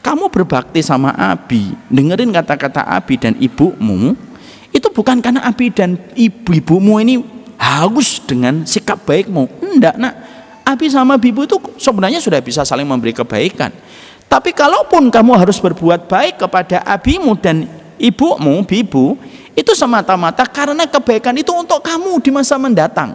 kamu berbakti sama Abi, dengerin kata-kata Abi dan ibumu, itu bukan karena Abi dan ibu ibumu ini harus dengan sikap baikmu. Enggak, Nak. Abi sama bibu itu sebenarnya sudah bisa saling memberi kebaikan. Tapi kalaupun kamu harus berbuat baik kepada abimu dan ibumu, bibu, itu semata-mata karena kebaikan itu untuk kamu di masa mendatang.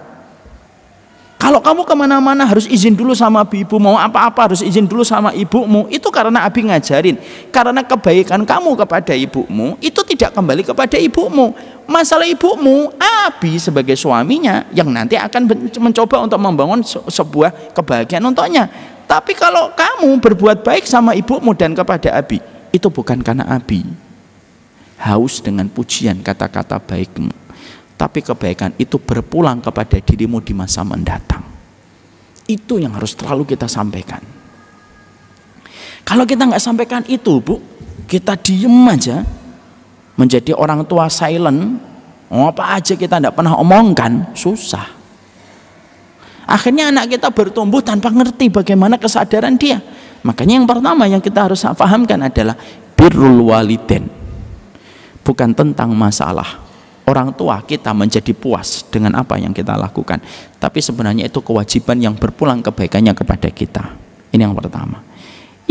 Kalau kamu kemana-mana harus izin dulu sama ibu, mau apa-apa harus izin dulu sama ibumu. Itu karena Abi ngajarin. Karena kebaikan kamu kepada ibumu itu tidak kembali kepada ibumu. Masalah ibumu, Abi sebagai suaminya yang nanti akan mencoba untuk membangun sebuah kebahagiaan untuknya. Tapi kalau kamu berbuat baik sama ibumu dan kepada Abi, itu bukan karena Abi. Haus dengan pujian kata-kata baikmu tapi kebaikan itu berpulang kepada dirimu di masa mendatang. Itu yang harus terlalu kita sampaikan. Kalau kita nggak sampaikan itu, Bu, kita diem aja, menjadi orang tua silent, Oh, apa aja kita tidak pernah omongkan, susah. Akhirnya anak kita bertumbuh tanpa ngerti bagaimana kesadaran dia. Makanya yang pertama yang kita harus pahamkan adalah birrul waliden. Bukan tentang masalah, orang tua kita menjadi puas dengan apa yang kita lakukan. Tapi sebenarnya itu kewajiban yang berpulang kebaikannya kepada kita. Ini yang pertama.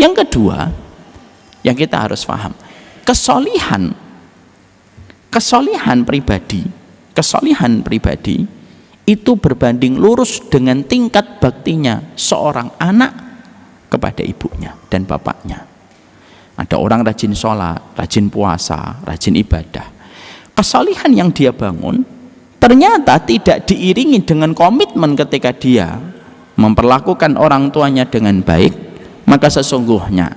Yang kedua, yang kita harus paham, kesolihan, kesolihan pribadi, kesolihan pribadi itu berbanding lurus dengan tingkat baktinya seorang anak kepada ibunya dan bapaknya. Ada orang rajin sholat, rajin puasa, rajin ibadah kesolihan yang dia bangun ternyata tidak diiringi dengan komitmen ketika dia memperlakukan orang tuanya dengan baik maka sesungguhnya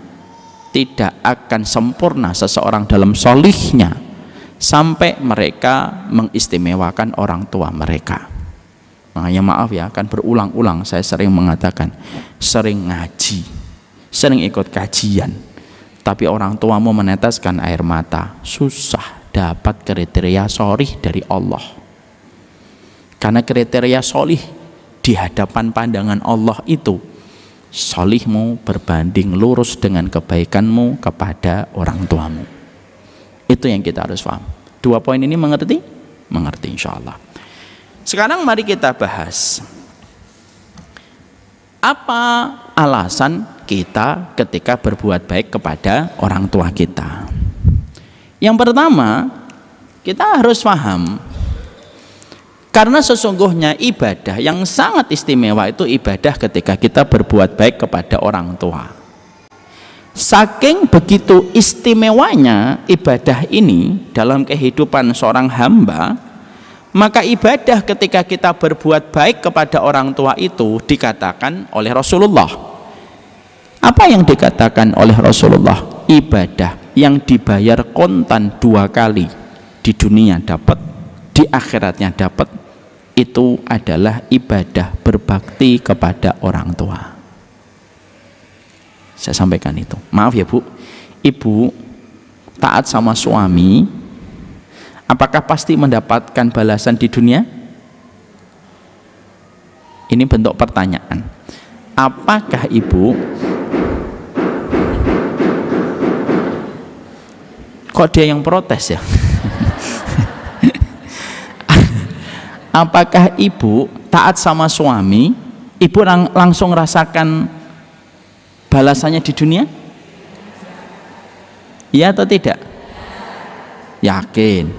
tidak akan sempurna seseorang dalam solihnya sampai mereka mengistimewakan orang tua mereka makanya maaf ya akan berulang-ulang saya sering mengatakan sering ngaji sering ikut kajian tapi orang tuamu meneteskan air mata susah dapat kriteria sorih dari Allah karena kriteria solih di hadapan pandangan Allah itu solihmu berbanding lurus dengan kebaikanmu kepada orang tuamu itu yang kita harus paham dua poin ini mengerti? mengerti insya Allah sekarang mari kita bahas apa alasan kita ketika berbuat baik kepada orang tua kita yang pertama, kita harus paham karena sesungguhnya ibadah yang sangat istimewa itu ibadah ketika kita berbuat baik kepada orang tua. Saking begitu istimewanya ibadah ini dalam kehidupan seorang hamba, maka ibadah ketika kita berbuat baik kepada orang tua itu dikatakan oleh Rasulullah. Apa yang dikatakan oleh Rasulullah? Ibadah yang dibayar kontan dua kali di dunia dapat di akhiratnya dapat itu adalah ibadah berbakti kepada orang tua saya sampaikan itu maaf ya bu ibu taat sama suami apakah pasti mendapatkan balasan di dunia ini bentuk pertanyaan apakah ibu kok dia yang protes ya apakah ibu taat sama suami ibu lang langsung rasakan balasannya di dunia iya atau tidak yakin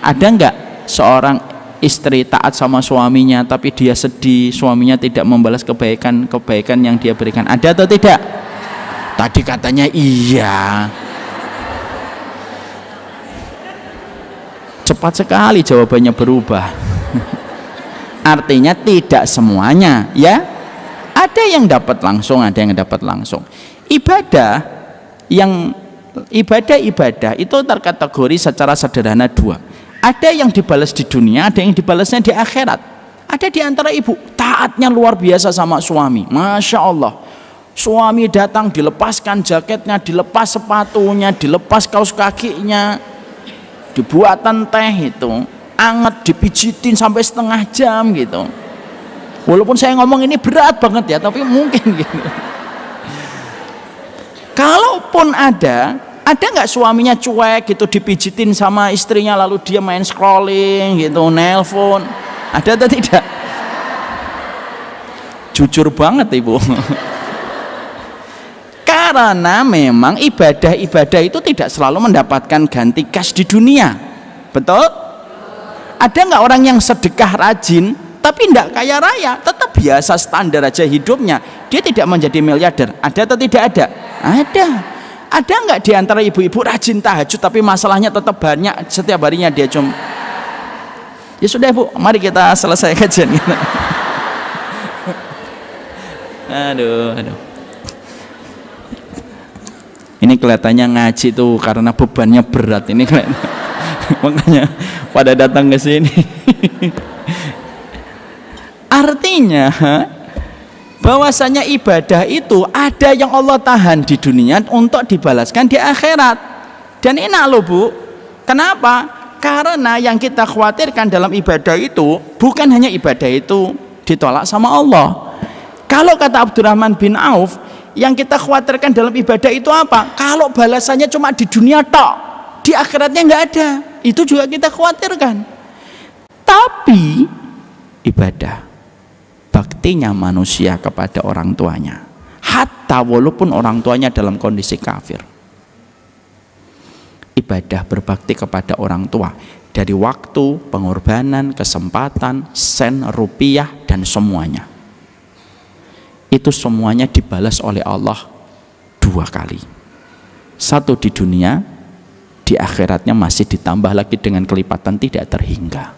ada nggak seorang istri taat sama suaminya tapi dia sedih suaminya tidak membalas kebaikan kebaikan yang dia berikan ada atau tidak tadi katanya iya cepat sekali jawabannya berubah artinya tidak semuanya ya ada yang dapat langsung ada yang dapat langsung ibadah yang ibadah-ibadah itu terkategori secara sederhana dua ada yang dibalas di dunia ada yang dibalasnya di akhirat ada di antara ibu taatnya luar biasa sama suami Masya Allah suami datang dilepaskan jaketnya dilepas sepatunya dilepas kaos kakinya dibuatan teh itu anget dipijitin sampai setengah jam gitu walaupun saya ngomong ini berat banget ya tapi mungkin gitu kalaupun ada ada nggak suaminya cuek gitu dipijitin sama istrinya lalu dia main scrolling gitu nelpon ada atau tidak jujur banget ibu karena memang ibadah-ibadah itu tidak selalu mendapatkan ganti cash di dunia betul? ada nggak orang yang sedekah rajin tapi tidak kaya raya tetap biasa standar aja hidupnya dia tidak menjadi miliarder ada atau tidak ada? ada ada nggak di antara ibu-ibu rajin tahajud tapi masalahnya tetap banyak setiap harinya dia cuma ya sudah bu mari kita selesai kajian aduh aduh ini kelihatannya ngaji tuh karena bebannya berat ini kelihatannya. makanya pada datang ke sini artinya bahwasanya ibadah itu ada yang Allah tahan di dunia untuk dibalaskan di akhirat dan enak loh bu kenapa karena yang kita khawatirkan dalam ibadah itu bukan hanya ibadah itu ditolak sama Allah kalau kata Abdurrahman bin Auf yang kita khawatirkan dalam ibadah itu apa? Kalau balasannya cuma di dunia tok, di akhiratnya nggak ada. Itu juga kita khawatirkan. Tapi ibadah baktinya manusia kepada orang tuanya. Hatta walaupun orang tuanya dalam kondisi kafir. Ibadah berbakti kepada orang tua dari waktu, pengorbanan, kesempatan, sen, rupiah, dan semuanya itu semuanya dibalas oleh Allah dua kali. Satu di dunia, di akhiratnya masih ditambah lagi dengan kelipatan tidak terhingga.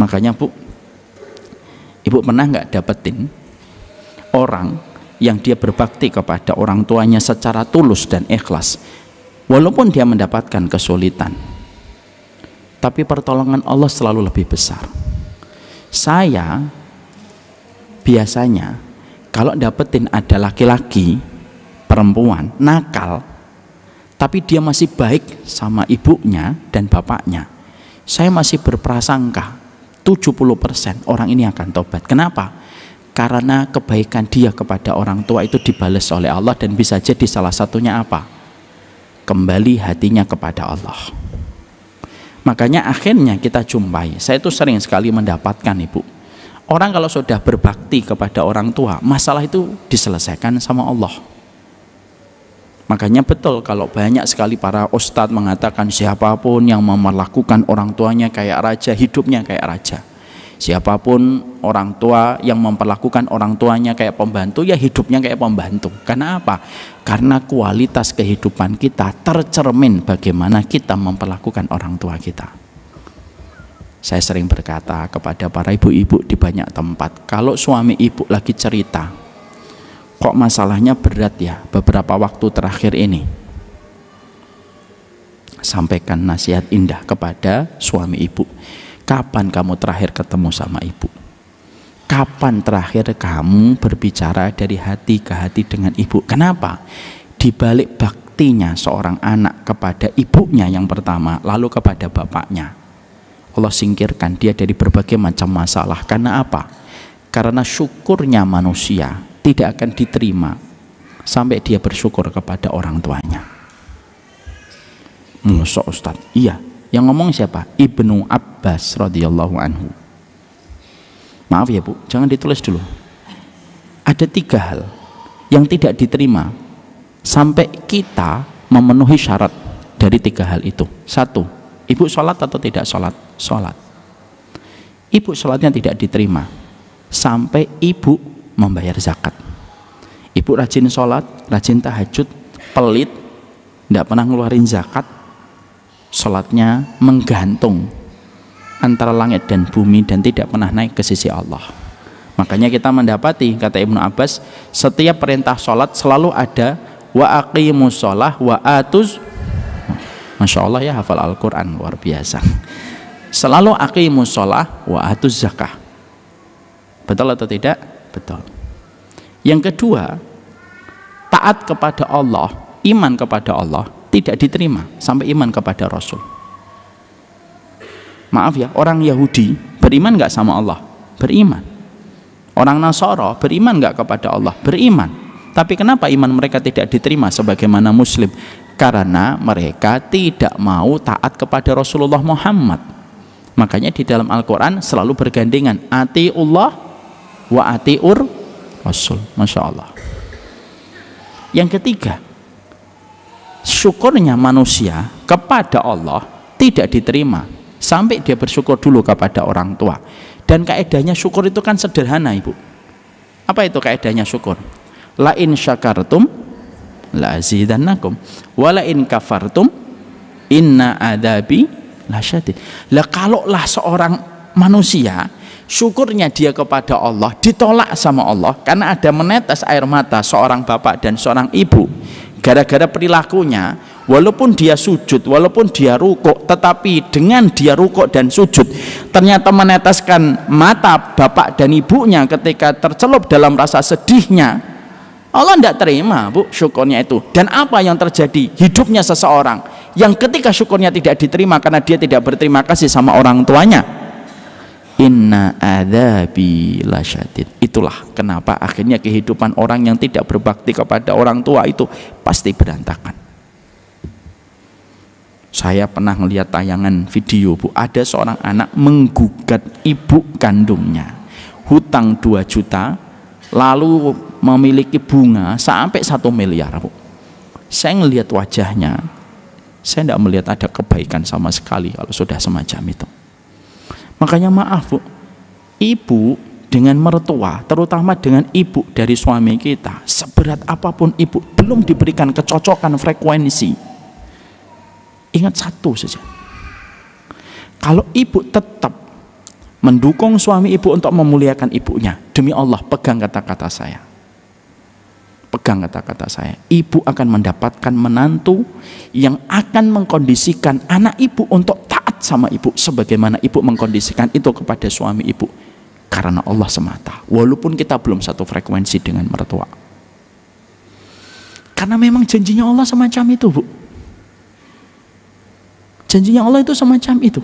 Makanya bu, ibu pernah nggak dapetin orang yang dia berbakti kepada orang tuanya secara tulus dan ikhlas, walaupun dia mendapatkan kesulitan, tapi pertolongan Allah selalu lebih besar. Saya biasanya kalau dapetin ada laki-laki perempuan nakal tapi dia masih baik sama ibunya dan bapaknya saya masih berprasangka 70% orang ini akan tobat kenapa? karena kebaikan dia kepada orang tua itu dibalas oleh Allah dan bisa jadi salah satunya apa? kembali hatinya kepada Allah makanya akhirnya kita jumpai saya itu sering sekali mendapatkan ibu Orang kalau sudah berbakti kepada orang tua, masalah itu diselesaikan sama Allah. Makanya betul kalau banyak sekali para ustadz mengatakan siapapun yang memperlakukan orang tuanya kayak raja, hidupnya kayak raja. Siapapun orang tua yang memperlakukan orang tuanya kayak pembantu, ya hidupnya kayak pembantu. Karena apa? Karena kualitas kehidupan kita tercermin bagaimana kita memperlakukan orang tua kita. Saya sering berkata kepada para ibu-ibu di banyak tempat, kalau suami ibu lagi cerita, kok masalahnya berat ya beberapa waktu terakhir ini. Sampaikan nasihat indah kepada suami ibu. Kapan kamu terakhir ketemu sama ibu? Kapan terakhir kamu berbicara dari hati ke hati dengan ibu? Kenapa? Di balik baktinya seorang anak kepada ibunya yang pertama, lalu kepada bapaknya Allah singkirkan dia dari berbagai macam masalah karena apa? karena syukurnya manusia tidak akan diterima sampai dia bersyukur kepada orang tuanya Musa Ustaz iya yang ngomong siapa? Ibnu Abbas radhiyallahu anhu maaf ya bu jangan ditulis dulu ada tiga hal yang tidak diterima sampai kita memenuhi syarat dari tiga hal itu satu Ibu sholat atau tidak sholat? Sholat. Ibu sholatnya tidak diterima. Sampai ibu membayar zakat. Ibu rajin sholat, rajin tahajud, pelit, tidak pernah ngeluarin zakat. Sholatnya menggantung antara langit dan bumi dan tidak pernah naik ke sisi Allah. Makanya kita mendapati kata Ibnu Abbas setiap perintah sholat selalu ada wa aqimus sholah wa atuz Masya Allah ya hafal Al-Quran luar biasa selalu aqimu sholah wa atuz zakah betul atau tidak? betul yang kedua taat kepada Allah iman kepada Allah tidak diterima sampai iman kepada Rasul maaf ya orang Yahudi beriman nggak sama Allah beriman orang Nasoro beriman nggak kepada Allah beriman tapi kenapa iman mereka tidak diterima sebagaimana muslim karena mereka tidak mau taat kepada Rasulullah Muhammad. Makanya di dalam Al-Quran selalu bergandengan atiullah wa atiur rasul. Masya Allah. Yang ketiga, syukurnya manusia kepada Allah tidak diterima sampai dia bersyukur dulu kepada orang tua. Dan kaedahnya syukur itu kan sederhana, Ibu. Apa itu kaedahnya syukur? lain syakartum la azidannakum wala in kafartum inna adabi lasyadid lah kalaulah seorang manusia syukurnya dia kepada Allah ditolak sama Allah karena ada menetes air mata seorang bapak dan seorang ibu gara-gara perilakunya walaupun dia sujud walaupun dia rukuk tetapi dengan dia rukuk dan sujud ternyata meneteskan mata bapak dan ibunya ketika tercelup dalam rasa sedihnya Allah tidak terima bu syukurnya itu dan apa yang terjadi hidupnya seseorang yang ketika syukurnya tidak diterima karena dia tidak berterima kasih sama orang tuanya inna adabi lasyadid itulah kenapa akhirnya kehidupan orang yang tidak berbakti kepada orang tua itu pasti berantakan saya pernah melihat tayangan video bu ada seorang anak menggugat ibu kandungnya hutang 2 juta lalu memiliki bunga sampai satu miliar bu. saya ngelihat wajahnya saya tidak melihat ada kebaikan sama sekali kalau sudah semacam itu makanya maaf bu ibu dengan mertua, terutama dengan ibu dari suami kita, seberat apapun ibu belum diberikan kecocokan frekuensi. Ingat satu saja. Kalau ibu tetap mendukung suami ibu untuk memuliakan ibunya. Demi Allah, pegang kata-kata saya. Pegang kata-kata saya. Ibu akan mendapatkan menantu yang akan mengkondisikan anak ibu untuk taat sama ibu sebagaimana ibu mengkondisikan itu kepada suami ibu karena Allah semata. Walaupun kita belum satu frekuensi dengan mertua. Karena memang janjinya Allah semacam itu, Bu. Janjinya Allah itu semacam itu.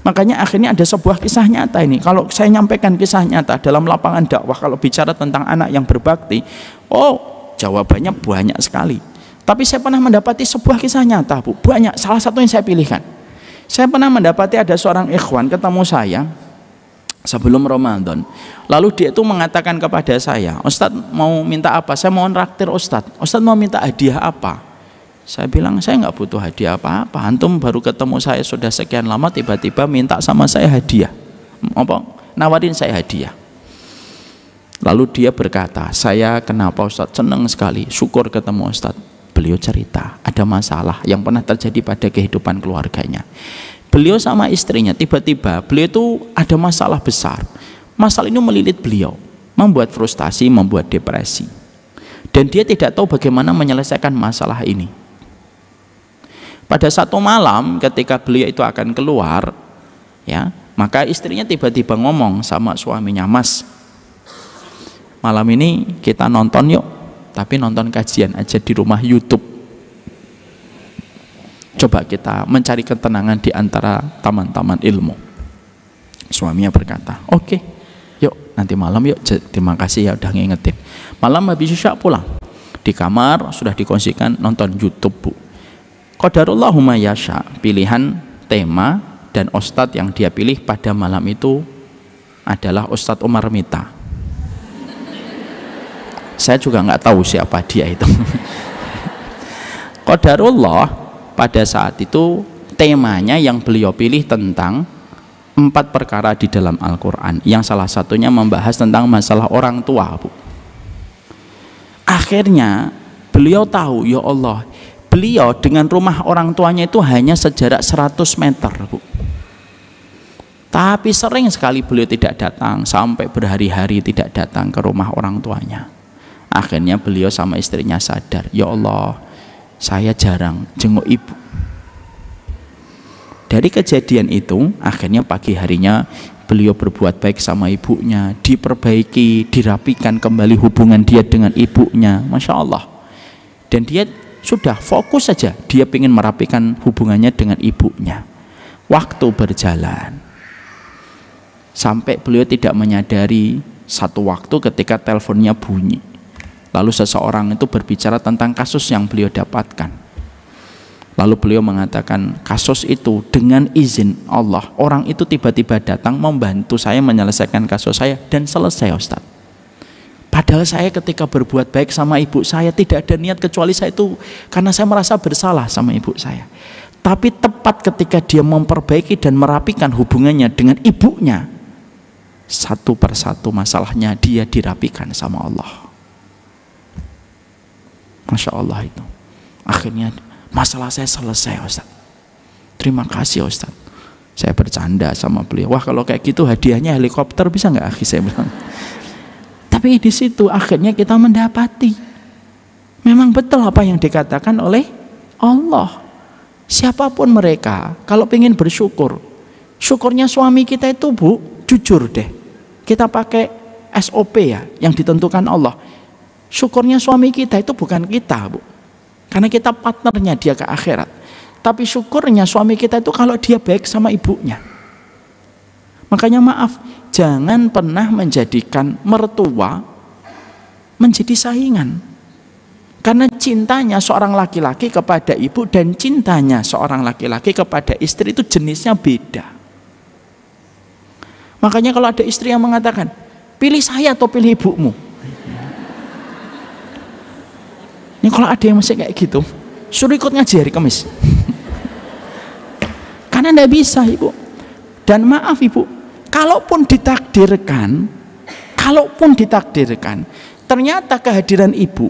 Makanya akhirnya ada sebuah kisah nyata ini. Kalau saya nyampaikan kisah nyata dalam lapangan dakwah, kalau bicara tentang anak yang berbakti, oh jawabannya banyak sekali. Tapi saya pernah mendapati sebuah kisah nyata, Bu. Banyak, salah satu yang saya pilihkan. Saya pernah mendapati ada seorang ikhwan ketemu saya sebelum Ramadan. Lalu dia itu mengatakan kepada saya, Ustadz mau minta apa? Saya mohon raktir Ustadz. Ustadz mau minta hadiah apa? Saya bilang saya nggak butuh hadiah apa-apa. Antum baru ketemu saya sudah sekian lama tiba-tiba minta sama saya hadiah. Apa? Nawarin saya hadiah. Lalu dia berkata, saya kenapa Ustadz seneng sekali, syukur ketemu Ustadz. Beliau cerita, ada masalah yang pernah terjadi pada kehidupan keluarganya. Beliau sama istrinya, tiba-tiba beliau itu ada masalah besar. Masalah ini melilit beliau, membuat frustasi, membuat depresi. Dan dia tidak tahu bagaimana menyelesaikan masalah ini. Pada satu malam ketika beliau itu akan keluar, ya, maka istrinya tiba-tiba ngomong sama suaminya, "Mas, malam ini kita nonton yuk, tapi nonton kajian aja di rumah YouTube." Coba kita mencari ketenangan di antara taman-taman ilmu. Suaminya berkata, "Oke, okay, yuk nanti malam yuk. Terima kasih ya udah ngingetin." Malam habis isya pulang. Di kamar sudah dikongsikan nonton YouTube, Bu Qadarullahumma yasha, pilihan tema dan ustadz yang dia pilih pada malam itu adalah Ustadz Umar Mita. Saya juga nggak tahu siapa dia itu. Qadarullah pada saat itu temanya yang beliau pilih tentang empat perkara di dalam Al-Quran yang salah satunya membahas tentang masalah orang tua bu. akhirnya beliau tahu ya Allah Beliau dengan rumah orang tuanya itu hanya sejarak 100 meter, Bu. Tapi sering sekali beliau tidak datang sampai berhari-hari tidak datang ke rumah orang tuanya. Akhirnya beliau sama istrinya sadar, "Ya Allah, saya jarang jenguk ibu." Dari kejadian itu, akhirnya pagi harinya beliau berbuat baik sama ibunya, diperbaiki, dirapikan kembali hubungan dia dengan ibunya. Masya Allah. Dan dia sudah fokus saja dia ingin merapikan hubungannya dengan ibunya waktu berjalan sampai beliau tidak menyadari satu waktu ketika teleponnya bunyi lalu seseorang itu berbicara tentang kasus yang beliau dapatkan lalu beliau mengatakan kasus itu dengan izin Allah orang itu tiba-tiba datang membantu saya menyelesaikan kasus saya dan selesai Ustadz Padahal saya ketika berbuat baik sama ibu saya tidak ada niat kecuali saya itu karena saya merasa bersalah sama ibu saya. Tapi tepat ketika dia memperbaiki dan merapikan hubungannya dengan ibunya, satu persatu masalahnya dia dirapikan sama Allah. Masya Allah itu. Akhirnya masalah saya selesai Ustaz. Terima kasih Ustaz. Saya bercanda sama beliau. Wah kalau kayak gitu hadiahnya helikopter bisa nggak? Akhirnya saya bilang. Tapi di situ akhirnya kita mendapati memang betul apa yang dikatakan oleh Allah. Siapapun mereka, kalau ingin bersyukur, syukurnya suami kita itu bu, jujur deh. Kita pakai SOP ya, yang ditentukan Allah. Syukurnya suami kita itu bukan kita bu, karena kita partnernya dia ke akhirat. Tapi syukurnya suami kita itu kalau dia baik sama ibunya. Makanya maaf, jangan pernah menjadikan mertua menjadi saingan. Karena cintanya seorang laki-laki kepada ibu dan cintanya seorang laki-laki kepada istri itu jenisnya beda. Makanya kalau ada istri yang mengatakan, pilih saya atau pilih ibumu. Ini kalau ada yang masih kayak gitu, suruh ikut ngaji hari Kamis. Karena tidak bisa ibu. Dan maaf ibu, kalaupun ditakdirkan, kalaupun ditakdirkan, ternyata kehadiran ibu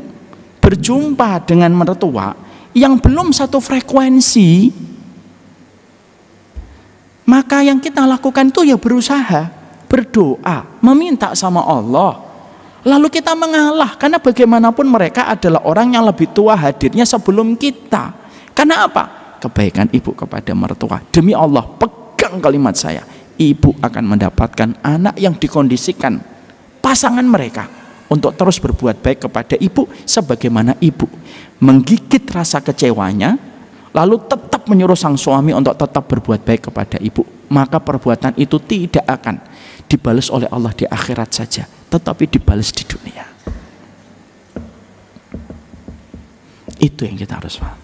berjumpa dengan mertua yang belum satu frekuensi, maka yang kita lakukan itu ya berusaha, berdoa, meminta sama Allah. Lalu kita mengalah karena bagaimanapun mereka adalah orang yang lebih tua hadirnya sebelum kita. Karena apa? Kebaikan ibu kepada mertua. Demi Allah, pegang kalimat saya ibu akan mendapatkan anak yang dikondisikan pasangan mereka untuk terus berbuat baik kepada ibu sebagaimana ibu menggigit rasa kecewanya lalu tetap menyuruh sang suami untuk tetap berbuat baik kepada ibu maka perbuatan itu tidak akan dibalas oleh Allah di akhirat saja tetapi dibalas di dunia itu yang kita harus paham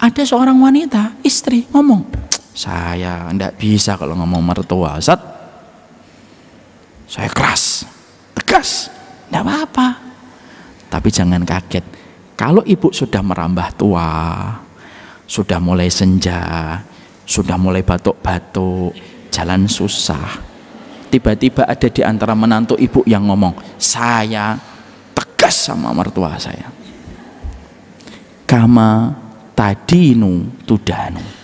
ada seorang wanita istri ngomong saya tidak bisa kalau ngomong mertua Ustaz saya keras tegas tidak apa-apa tapi jangan kaget kalau ibu sudah merambah tua sudah mulai senja sudah mulai batuk-batuk jalan susah tiba-tiba ada di antara menantu ibu yang ngomong saya tegas sama mertua saya kama tadinu tudanu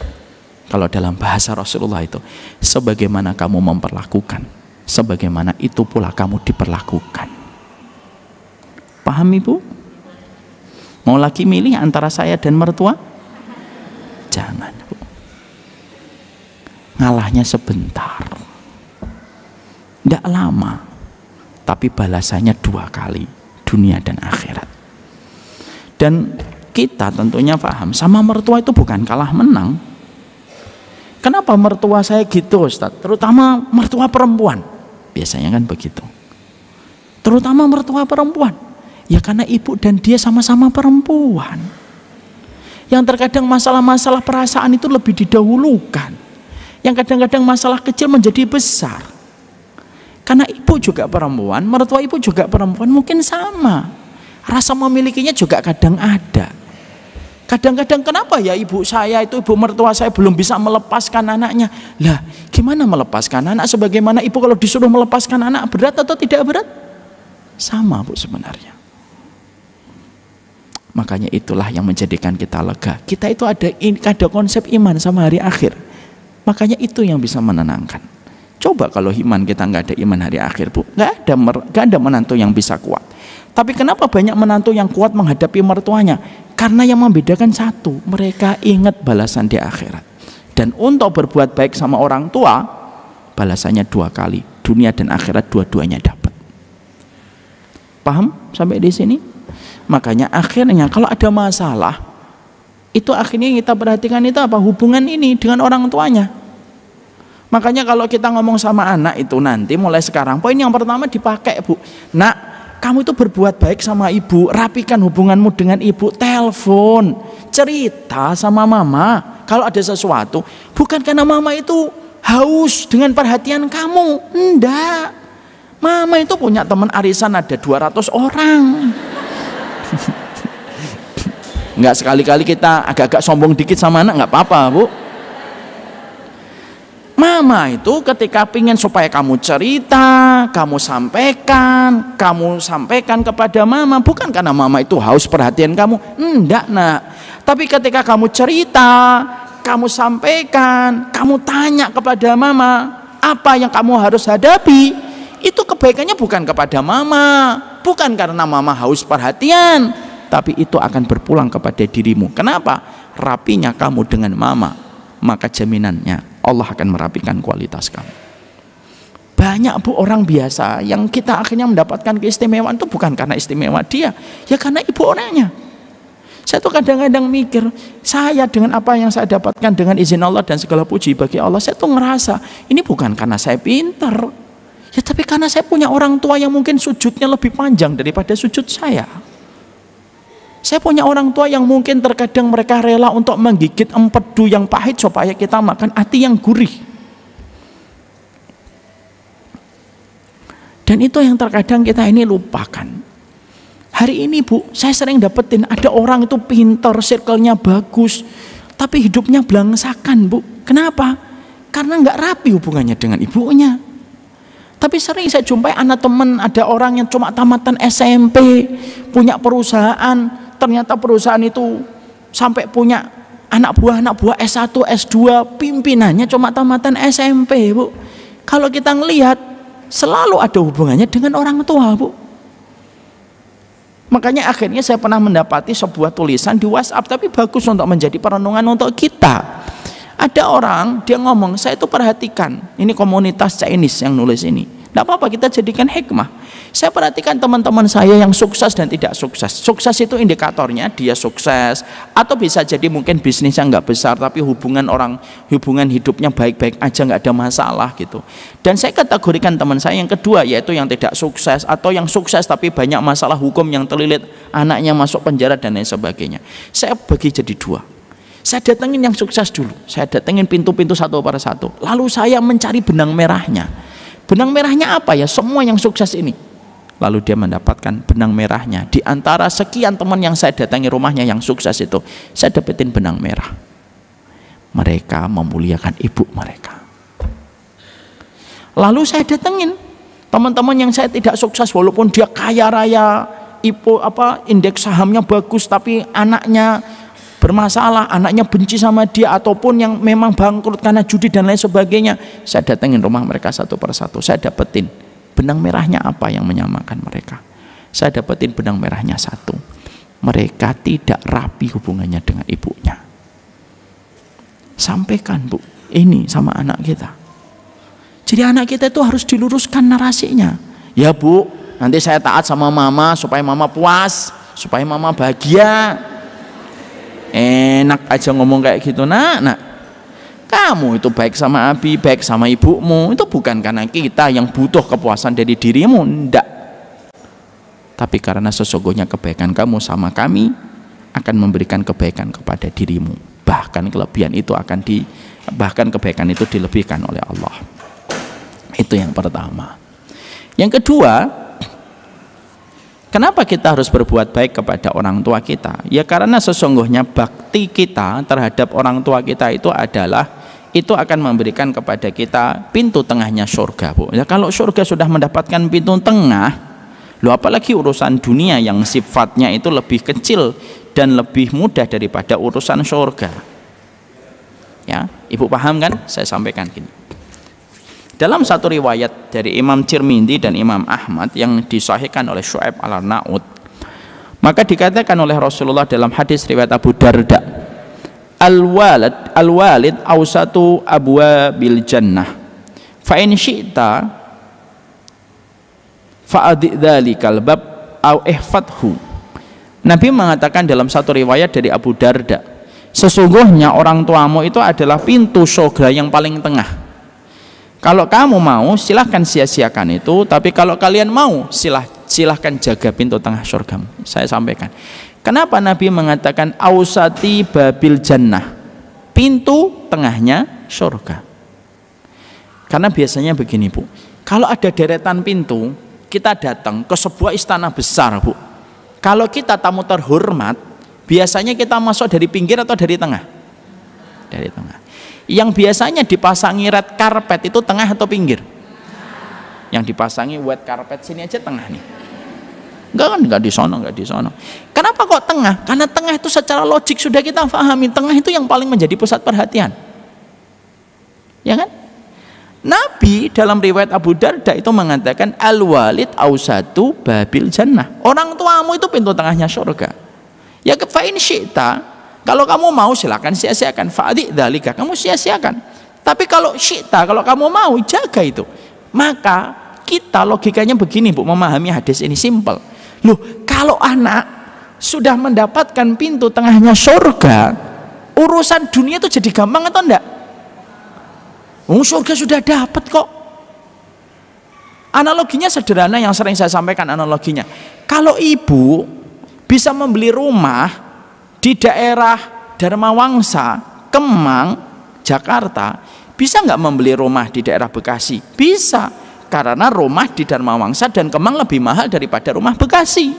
kalau dalam bahasa Rasulullah itu, sebagaimana kamu memperlakukan, sebagaimana itu pula kamu diperlakukan. Paham Ibu? Mau lagi milih antara saya dan mertua? Jangan. Bu. Ngalahnya sebentar. Tidak lama. Tapi balasannya dua kali. Dunia dan akhirat. Dan kita tentunya paham. Sama mertua itu bukan kalah menang Kenapa mertua saya gitu Ustaz? Terutama mertua perempuan. Biasanya kan begitu. Terutama mertua perempuan. Ya karena ibu dan dia sama-sama perempuan. Yang terkadang masalah-masalah perasaan itu lebih didahulukan. Yang kadang-kadang masalah kecil menjadi besar. Karena ibu juga perempuan, mertua ibu juga perempuan, mungkin sama. Rasa memilikinya juga kadang ada. Kadang-kadang kenapa ya ibu saya itu ibu mertua saya belum bisa melepaskan anaknya. Lah gimana melepaskan anak sebagaimana ibu kalau disuruh melepaskan anak berat atau tidak berat? Sama bu sebenarnya. Makanya itulah yang menjadikan kita lega. Kita itu ada ada konsep iman sama hari akhir. Makanya itu yang bisa menenangkan. Coba kalau iman kita nggak ada iman hari akhir bu, nggak ada nggak ada menantu yang bisa kuat. Tapi kenapa banyak menantu yang kuat menghadapi mertuanya? Karena yang membedakan satu, mereka ingat balasan di akhirat. Dan untuk berbuat baik sama orang tua, balasannya dua kali. Dunia dan akhirat dua-duanya dapat. Paham sampai di sini? Makanya akhirnya kalau ada masalah, itu akhirnya kita perhatikan itu apa? Hubungan ini dengan orang tuanya. Makanya kalau kita ngomong sama anak itu nanti mulai sekarang, poin yang pertama dipakai bu. Nak, kamu itu berbuat baik sama ibu, rapikan hubunganmu dengan ibu, telepon, cerita sama mama. Kalau ada sesuatu, bukan karena mama itu haus dengan perhatian kamu, enggak. Mama itu punya teman arisan ada 200 orang. Enggak sekali-kali kita agak-agak sombong dikit sama anak, enggak apa-apa, Bu. Mama itu ketika pingin supaya kamu cerita, kamu sampaikan, kamu sampaikan kepada mama, bukan karena mama itu haus perhatian kamu, enggak nak. Tapi ketika kamu cerita, kamu sampaikan, kamu tanya kepada mama, apa yang kamu harus hadapi, itu kebaikannya bukan kepada mama, bukan karena mama haus perhatian, tapi itu akan berpulang kepada dirimu. Kenapa? Rapinya kamu dengan mama, maka jaminannya Allah akan merapikan kualitas kamu. Banyak bu orang biasa yang kita akhirnya mendapatkan keistimewaan itu bukan karena istimewa dia, ya karena ibu orangnya. Saya tuh kadang-kadang mikir, saya dengan apa yang saya dapatkan dengan izin Allah dan segala puji bagi Allah, saya tuh ngerasa ini bukan karena saya pinter, ya tapi karena saya punya orang tua yang mungkin sujudnya lebih panjang daripada sujud saya. Saya punya orang tua yang mungkin terkadang mereka rela untuk menggigit empedu yang pahit supaya kita makan hati yang gurih. Dan itu yang terkadang kita ini lupakan. Hari ini bu, saya sering dapetin ada orang itu pinter, circle-nya bagus, tapi hidupnya belangsakan bu. Kenapa? Karena nggak rapi hubungannya dengan ibunya. Tapi sering saya jumpai anak teman ada orang yang cuma tamatan SMP, punya perusahaan, ternyata perusahaan itu sampai punya anak buah anak buah S1, S2, pimpinannya cuma tamatan SMP, Bu. Kalau kita ngelihat selalu ada hubungannya dengan orang tua, Bu. Makanya akhirnya saya pernah mendapati sebuah tulisan di WhatsApp tapi bagus untuk menjadi perenungan untuk kita. Ada orang dia ngomong, saya itu perhatikan, ini komunitas Chinese yang nulis ini. Tidak apa-apa, kita jadikan hikmah. Saya perhatikan teman-teman saya yang sukses dan tidak sukses. Sukses itu indikatornya dia sukses. Atau bisa jadi mungkin bisnisnya nggak besar, tapi hubungan orang, hubungan hidupnya baik-baik aja nggak ada masalah gitu. Dan saya kategorikan teman saya yang kedua, yaitu yang tidak sukses. Atau yang sukses tapi banyak masalah hukum yang terlilit, anaknya masuk penjara dan lain sebagainya. Saya bagi jadi dua. Saya datengin yang sukses dulu. Saya datengin pintu-pintu satu per satu. Lalu saya mencari benang merahnya Benang merahnya apa ya? Semua yang sukses ini. Lalu dia mendapatkan benang merahnya. Di antara sekian teman yang saya datangi rumahnya yang sukses itu, saya dapetin benang merah. Mereka memuliakan ibu mereka. Lalu saya datengin teman-teman yang saya tidak sukses walaupun dia kaya raya, ipo apa indeks sahamnya bagus tapi anaknya bermasalah, anaknya benci sama dia ataupun yang memang bangkrut karena judi dan lain sebagainya. Saya datengin rumah mereka satu persatu, saya dapetin benang merahnya apa yang menyamakan mereka. Saya dapetin benang merahnya satu. Mereka tidak rapi hubungannya dengan ibunya. Sampaikan, Bu, ini sama anak kita. Jadi anak kita itu harus diluruskan narasinya. Ya, Bu, nanti saya taat sama mama supaya mama puas, supaya mama bahagia enak aja ngomong kayak gitu nak nak kamu itu baik sama abi baik sama ibumu itu bukan karena kita yang butuh kepuasan dari dirimu ndak tapi karena sesungguhnya kebaikan kamu sama kami akan memberikan kebaikan kepada dirimu bahkan kelebihan itu akan di bahkan kebaikan itu dilebihkan oleh Allah itu yang pertama yang kedua Kenapa kita harus berbuat baik kepada orang tua kita? Ya karena sesungguhnya bakti kita terhadap orang tua kita itu adalah itu akan memberikan kepada kita pintu tengahnya surga, Bu. Ya kalau surga sudah mendapatkan pintu tengah, lo apalagi urusan dunia yang sifatnya itu lebih kecil dan lebih mudah daripada urusan surga. Ya, Ibu paham kan? Saya sampaikan gini. Dalam satu riwayat dari Imam Cirmindi dan Imam Ahmad yang disahihkan oleh Syu'aib al-Naud, maka dikatakan oleh Rasulullah dalam hadis riwayat Abu Darda, Al-walid al-walid awsatu abwa bil jannah. Fa in syi'ta fa'adi dzalikal bab au ihfadhu. Nabi mengatakan dalam satu riwayat dari Abu Darda, sesungguhnya orang tuamu itu adalah pintu surga yang paling tengah kalau kamu mau, silahkan sia-siakan itu. Tapi kalau kalian mau, silah, silahkan jaga pintu tengah surga. Saya sampaikan. Kenapa Nabi mengatakan ausati babil jannah? Pintu tengahnya surga. Karena biasanya begini bu, kalau ada deretan pintu, kita datang ke sebuah istana besar bu. Kalau kita tamu terhormat, biasanya kita masuk dari pinggir atau dari tengah? Dari tengah yang biasanya dipasangi red carpet itu tengah atau pinggir? Yang dipasangi wet carpet sini aja tengah nih. Enggak kan enggak di enggak di Kenapa kok tengah? Karena tengah itu secara logik sudah kita pahami, tengah itu yang paling menjadi pusat perhatian. Ya kan? Nabi dalam riwayat Abu Darda itu mengatakan al-walid ausatu babil jannah. Orang tuamu itu pintu tengahnya surga. Ya fa in syi'ta kalau kamu mau silakan sia-siakan. fadil dalika. Kamu sia-siakan. Tapi kalau syita, kalau kamu mau jaga itu. Maka kita logikanya begini bu memahami hadis ini simpel. Loh kalau anak sudah mendapatkan pintu tengahnya surga, urusan dunia itu jadi gampang atau enggak? Oh, surga sudah dapat kok. Analoginya sederhana yang sering saya sampaikan analoginya. Kalau ibu bisa membeli rumah di daerah Dharma Wangsa, Kemang, Jakarta bisa nggak membeli rumah di daerah Bekasi? Bisa, karena rumah di Dharma Wangsa dan Kemang lebih mahal daripada rumah Bekasi.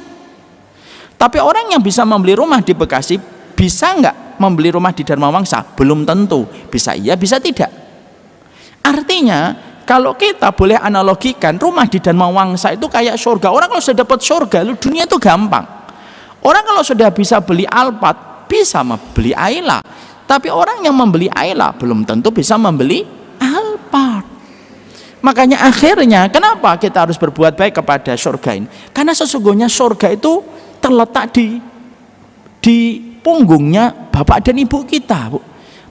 Tapi orang yang bisa membeli rumah di Bekasi bisa nggak membeli rumah di Dharma Wangsa? Belum tentu, bisa iya, bisa tidak. Artinya kalau kita boleh analogikan rumah di Dharma Wangsa itu kayak surga. Orang kalau sudah dapat surga, lu dunia itu gampang. Orang kalau sudah bisa beli Alphard, bisa membeli Ayla. Tapi orang yang membeli Ayla belum tentu bisa membeli Alphard. Makanya akhirnya kenapa kita harus berbuat baik kepada surga ini? Karena sesungguhnya surga itu terletak di di punggungnya bapak dan ibu kita, Bu.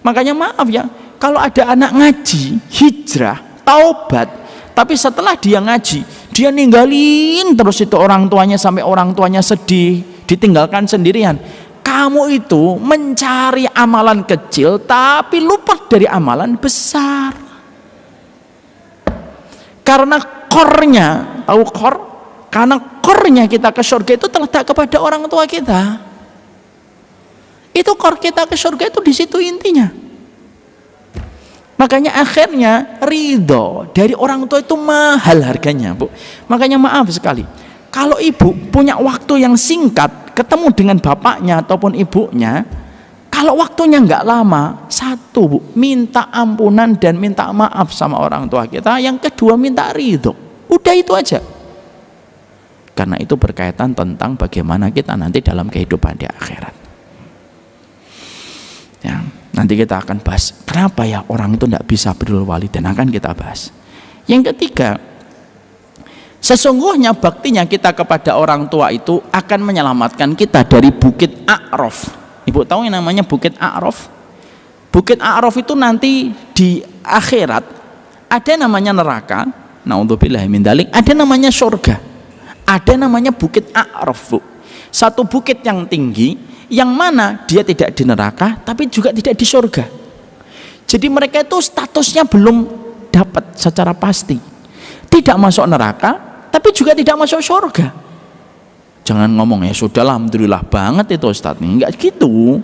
Makanya maaf ya, kalau ada anak ngaji, hijrah, taubat, tapi setelah dia ngaji, dia ninggalin terus itu orang tuanya sampai orang tuanya sedih, ditinggalkan sendirian. Kamu itu mencari amalan kecil tapi lupa dari amalan besar. Karena kornya, tahu kor? Karena kornya kita ke surga itu terletak kepada orang tua kita. Itu kor kita ke surga itu di situ intinya. Makanya akhirnya ridho dari orang tua itu mahal harganya, Bu. Makanya maaf sekali kalau ibu punya waktu yang singkat ketemu dengan bapaknya ataupun ibunya, kalau waktunya nggak lama, satu bu, minta ampunan dan minta maaf sama orang tua kita. Yang kedua minta ridho. Udah itu aja. Karena itu berkaitan tentang bagaimana kita nanti dalam kehidupan di akhirat. Ya, nanti kita akan bahas kenapa ya orang itu tidak bisa berdul wali dan akan kita bahas. Yang ketiga, Sesungguhnya baktinya kita kepada orang tua itu akan menyelamatkan kita dari Bukit A'raf. Ibu tahu yang namanya Bukit A'raf? Bukit A'raf itu nanti di akhirat ada namanya neraka, naudzubillah min dalik, ada namanya surga. Ada namanya Bukit A'raf, Satu bukit yang tinggi yang mana dia tidak di neraka tapi juga tidak di surga. Jadi mereka itu statusnya belum dapat secara pasti tidak masuk neraka tapi juga tidak masuk surga jangan ngomong ya sudah alhamdulillah banget itu Ustadz enggak gitu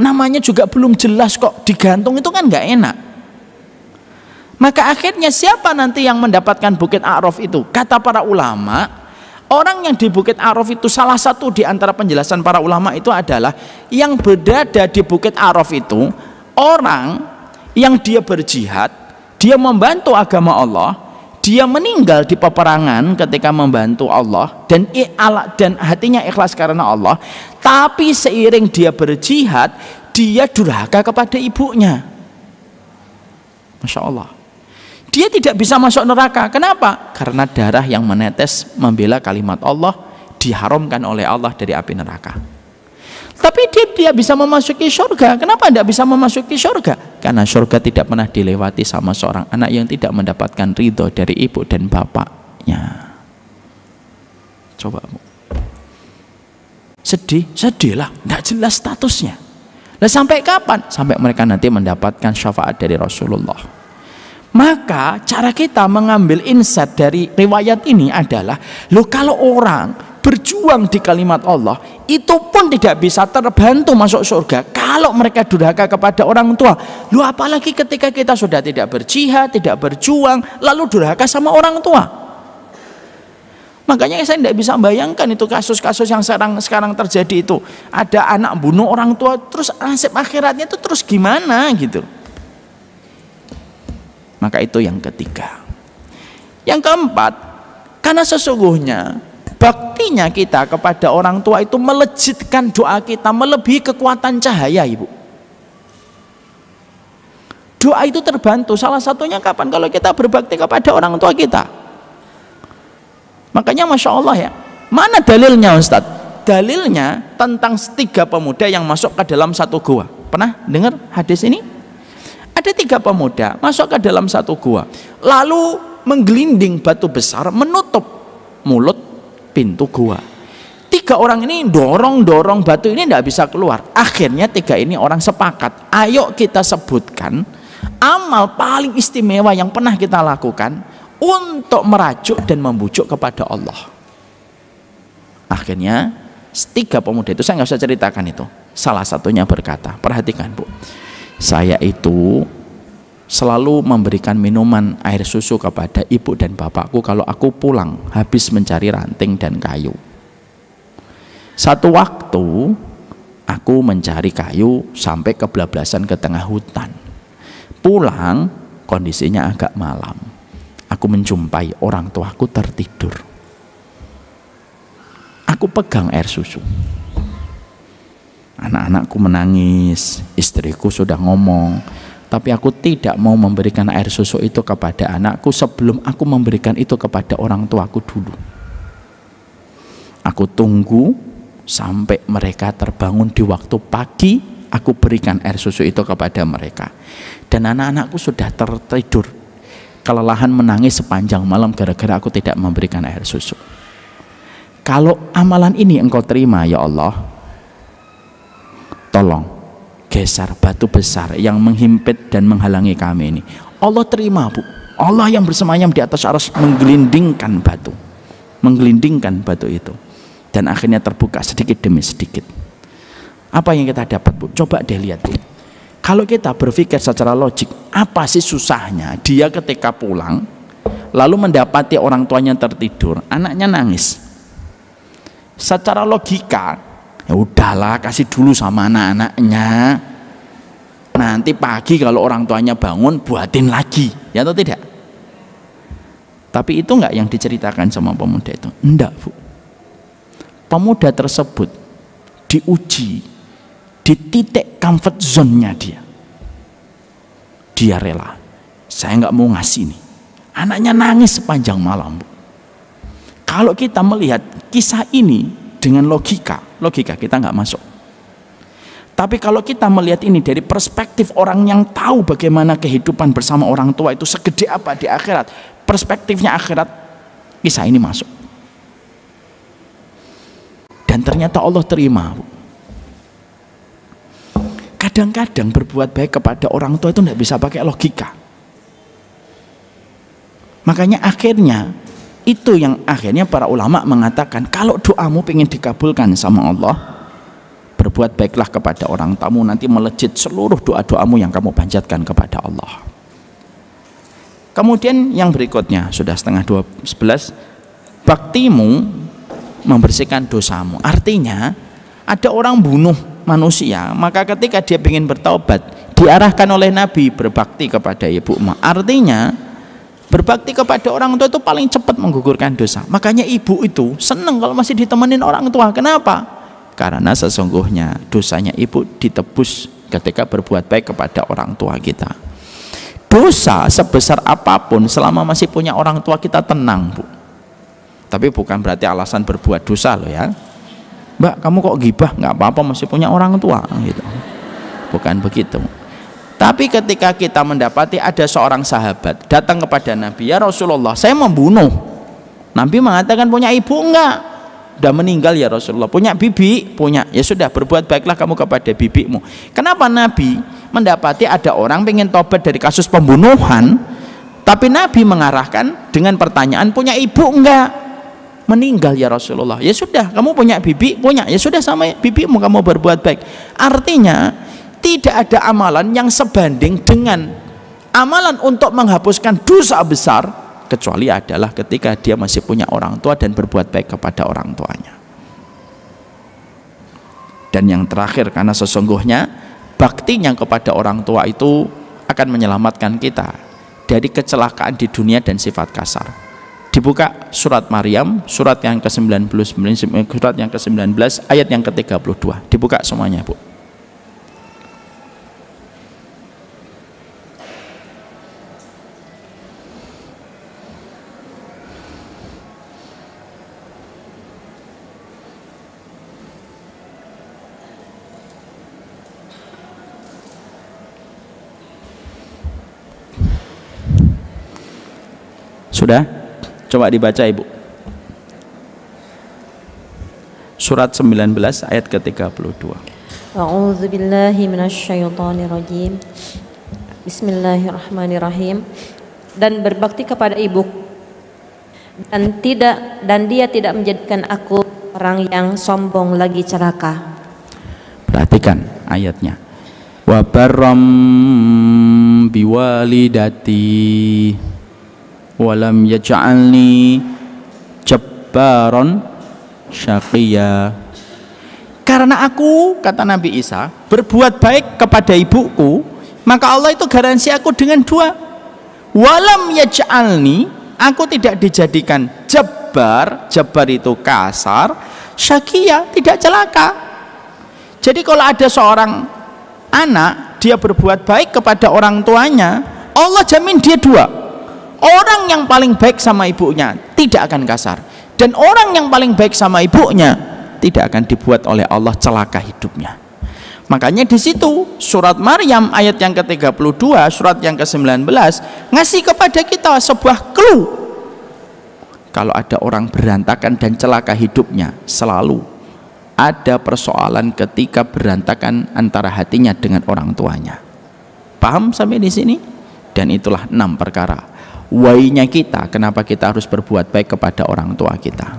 namanya juga belum jelas kok digantung itu kan enggak enak maka akhirnya siapa nanti yang mendapatkan bukit A'raf itu kata para ulama orang yang di bukit A'raf itu salah satu di antara penjelasan para ulama itu adalah yang berada di bukit A'raf itu orang yang dia berjihad dia membantu agama Allah dia meninggal di peperangan ketika membantu Allah dan dan hatinya ikhlas karena Allah tapi seiring dia berjihad dia durhaka kepada ibunya Masya Allah dia tidak bisa masuk neraka kenapa? karena darah yang menetes membela kalimat Allah diharamkan oleh Allah dari api neraka tapi dia dia bisa memasuki surga. Kenapa tidak bisa memasuki surga? Karena surga tidak pernah dilewati sama seorang anak yang tidak mendapatkan ridho dari ibu dan bapaknya. Coba sedih, sedih lah. Tidak jelas statusnya. Nah, sampai kapan? Sampai mereka nanti mendapatkan syafaat dari Rasulullah. Maka cara kita mengambil insight dari riwayat ini adalah, lo kalau orang berjuang di kalimat Allah itu pun tidak bisa terbantu masuk surga kalau mereka durhaka kepada orang tua lu apalagi ketika kita sudah tidak berjihad tidak berjuang lalu durhaka sama orang tua makanya saya tidak bisa bayangkan itu kasus-kasus yang sekarang sekarang terjadi itu ada anak bunuh orang tua terus nasib akhiratnya itu terus gimana gitu maka itu yang ketiga yang keempat karena sesungguhnya Baktinya kita kepada orang tua itu melejitkan doa kita melebihi kekuatan cahaya, Ibu. Doa itu terbantu. Salah satunya kapan? Kalau kita berbakti kepada orang tua kita. Makanya Masya Allah ya. Mana dalilnya Ustadz? Dalilnya tentang tiga pemuda yang masuk ke dalam satu gua. Pernah dengar hadis ini? Ada tiga pemuda masuk ke dalam satu gua. Lalu menggelinding batu besar menutup mulut pintu gua. Tiga orang ini dorong-dorong batu ini tidak bisa keluar. Akhirnya tiga ini orang sepakat. Ayo kita sebutkan amal paling istimewa yang pernah kita lakukan untuk merajuk dan membujuk kepada Allah. Akhirnya tiga pemuda itu saya nggak usah ceritakan itu. Salah satunya berkata, perhatikan bu, saya itu selalu memberikan minuman air susu kepada ibu dan bapakku kalau aku pulang habis mencari ranting dan kayu. Satu waktu aku mencari kayu sampai kebablasan ke tengah hutan. Pulang kondisinya agak malam. Aku menjumpai orang tuaku tertidur. Aku pegang air susu. Anak-anakku menangis, istriku sudah ngomong, tapi aku tidak mau memberikan air susu itu kepada anakku sebelum aku memberikan itu kepada orang tuaku dulu. Aku tunggu sampai mereka terbangun di waktu pagi, aku berikan air susu itu kepada mereka. Dan anak-anakku sudah tertidur, kelelahan menangis sepanjang malam gara-gara aku tidak memberikan air susu. Kalau amalan ini engkau terima ya Allah, tolong geser batu besar yang menghimpit dan menghalangi kami ini. Allah terima, Bu. Allah yang bersemayam di atas arus menggelindingkan batu. Menggelindingkan batu itu. Dan akhirnya terbuka sedikit demi sedikit. Apa yang kita dapat, Bu? Coba deh lihat, Bu. Kalau kita berpikir secara logik, apa sih susahnya dia ketika pulang lalu mendapati orang tuanya tertidur, anaknya nangis. Secara logika, ya udahlah kasih dulu sama anak-anaknya nanti pagi kalau orang tuanya bangun buatin lagi ya atau tidak tapi itu enggak yang diceritakan sama pemuda itu enggak bu pemuda tersebut diuji di titik comfort zone-nya dia dia rela saya enggak mau ngasih ini anaknya nangis sepanjang malam bu kalau kita melihat kisah ini dengan logika logika kita nggak masuk tapi kalau kita melihat ini dari perspektif orang yang tahu bagaimana kehidupan bersama orang tua itu segede apa di akhirat perspektifnya akhirat kisah ini masuk dan ternyata Allah terima kadang-kadang berbuat baik kepada orang tua itu tidak bisa pakai logika makanya akhirnya itu yang akhirnya para ulama mengatakan kalau doamu ingin dikabulkan sama Allah, berbuat baiklah kepada orang tamu nanti melejit seluruh doa-doamu yang kamu panjatkan kepada Allah. Kemudian yang berikutnya sudah setengah dua sebelas baktimu membersihkan dosamu. Artinya ada orang bunuh manusia maka ketika dia ingin bertaubat diarahkan oleh Nabi berbakti kepada ibu ma. Artinya Berbakti kepada orang tua itu paling cepat menggugurkan dosa. Makanya ibu itu seneng kalau masih ditemenin orang tua. Kenapa? Karena sesungguhnya dosanya ibu ditebus ketika berbuat baik kepada orang tua kita. Dosa sebesar apapun selama masih punya orang tua kita tenang, Bu. Tapi bukan berarti alasan berbuat dosa loh ya. Mbak, kamu kok gibah? Nggak apa-apa masih punya orang tua gitu. Bukan begitu. Tapi ketika kita mendapati ada seorang sahabat datang kepada Nabi, "Ya Rasulullah, saya membunuh." Nabi mengatakan, "Punya ibu enggak?" Sudah meninggal ya Rasulullah. Punya bibi? Punya. Ya sudah, berbuat baiklah kamu kepada bibimu. Kenapa Nabi mendapati ada orang pengen tobat dari kasus pembunuhan, tapi Nabi mengarahkan dengan pertanyaan, "Punya ibu enggak?" meninggal ya Rasulullah. Ya sudah, kamu punya bibi, punya. Ya sudah sama bibimu kamu berbuat baik. Artinya, tidak ada amalan yang sebanding dengan amalan untuk menghapuskan dosa besar kecuali adalah ketika dia masih punya orang tua dan berbuat baik kepada orang tuanya dan yang terakhir karena sesungguhnya bakti yang kepada orang tua itu akan menyelamatkan kita dari kecelakaan di dunia dan sifat kasar dibuka surat Maryam surat yang ke-19 surat yang ke-19 ayat yang ke-32 dibuka semuanya Bu Sudah? Coba dibaca Ibu. Surat 19 ayat ke-32. A'udzu billahi minasyaitonir rajim. Bismillahirrahmanirrahim. Dan berbakti kepada ibu dan tidak dan dia tidak menjadikan aku orang yang sombong lagi celaka. Perhatikan ayatnya. Wa barram biwalidati walam yaj'alni jabbaron syaqiyya karena aku kata Nabi Isa berbuat baik kepada ibuku maka Allah itu garansi aku dengan dua walam yaj'alni aku tidak dijadikan jabbar jabbar itu kasar syakia tidak celaka jadi kalau ada seorang anak dia berbuat baik kepada orang tuanya Allah jamin dia dua orang yang paling baik sama ibunya tidak akan kasar dan orang yang paling baik sama ibunya tidak akan dibuat oleh Allah celaka hidupnya makanya di situ surat Maryam ayat yang ke-32 surat yang ke-19 ngasih kepada kita sebuah clue kalau ada orang berantakan dan celaka hidupnya selalu ada persoalan ketika berantakan antara hatinya dengan orang tuanya paham sampai di sini dan itulah enam perkara wainya kita kenapa kita harus berbuat baik kepada orang tua kita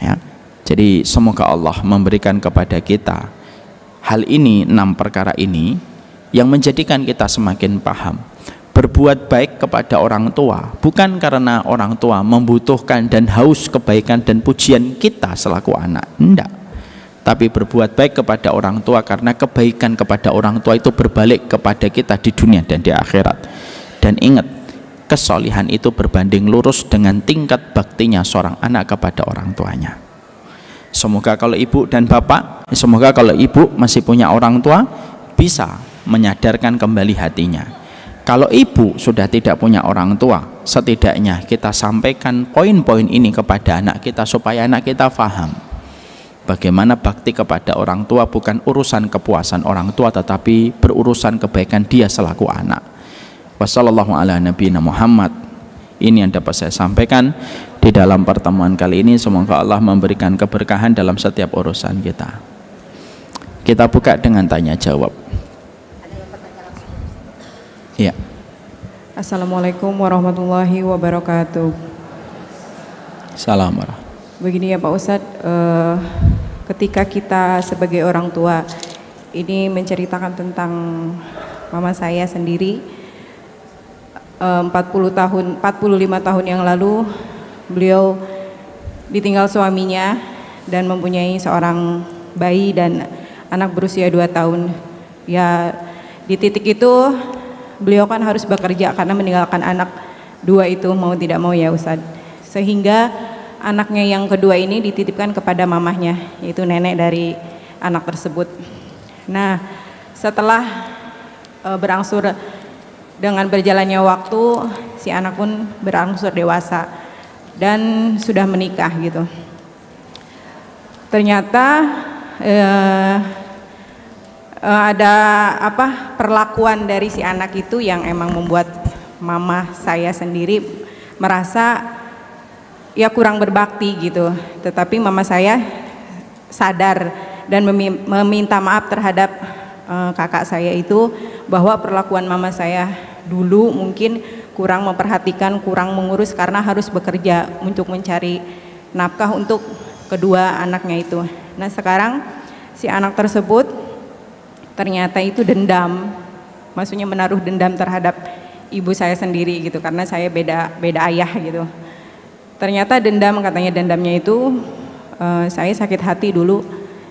ya jadi semoga Allah memberikan kepada kita hal ini enam perkara ini yang menjadikan kita semakin paham berbuat baik kepada orang tua bukan karena orang tua membutuhkan dan haus kebaikan dan pujian kita selaku anak enggak tapi berbuat baik kepada orang tua karena kebaikan kepada orang tua itu berbalik kepada kita di dunia dan di akhirat dan ingat kesolihan itu berbanding lurus dengan tingkat baktinya seorang anak kepada orang tuanya semoga kalau ibu dan bapak semoga kalau ibu masih punya orang tua bisa menyadarkan kembali hatinya kalau ibu sudah tidak punya orang tua setidaknya kita sampaikan poin-poin ini kepada anak kita supaya anak kita faham bagaimana bakti kepada orang tua bukan urusan kepuasan orang tua tetapi berurusan kebaikan dia selaku anak wassalamualaikum ala nabiyina Muhammad. Ini yang dapat saya sampaikan di dalam pertemuan kali ini. Semoga Allah memberikan keberkahan dalam setiap urusan kita. Kita buka dengan tanya jawab. Ya. Assalamualaikum warahmatullahi wabarakatuh. Salam. Begini ya Pak Ustadz, eh, ketika kita sebagai orang tua ini menceritakan tentang mama saya sendiri, 40 eh, tahun 45 tahun yang lalu beliau ditinggal suaminya dan mempunyai seorang bayi dan anak berusia 2 tahun. Ya di titik itu beliau kan harus bekerja karena meninggalkan anak dua itu mau tidak mau ya Ustadz. Sehingga anaknya yang kedua ini dititipkan kepada mamahnya yaitu nenek dari anak tersebut. Nah, setelah eh, berangsur dengan berjalannya waktu si anak pun berangsur dewasa dan sudah menikah gitu. Ternyata eh, eh, ada apa perlakuan dari si anak itu yang emang membuat mama saya sendiri merasa ya kurang berbakti gitu. Tetapi mama saya sadar dan meminta maaf terhadap uh, kakak saya itu bahwa perlakuan mama saya dulu mungkin kurang memperhatikan, kurang mengurus karena harus bekerja untuk mencari nafkah untuk kedua anaknya itu. Nah sekarang si anak tersebut ternyata itu dendam, maksudnya menaruh dendam terhadap ibu saya sendiri gitu karena saya beda beda ayah gitu. Ternyata dendam katanya dendamnya itu uh, saya sakit hati dulu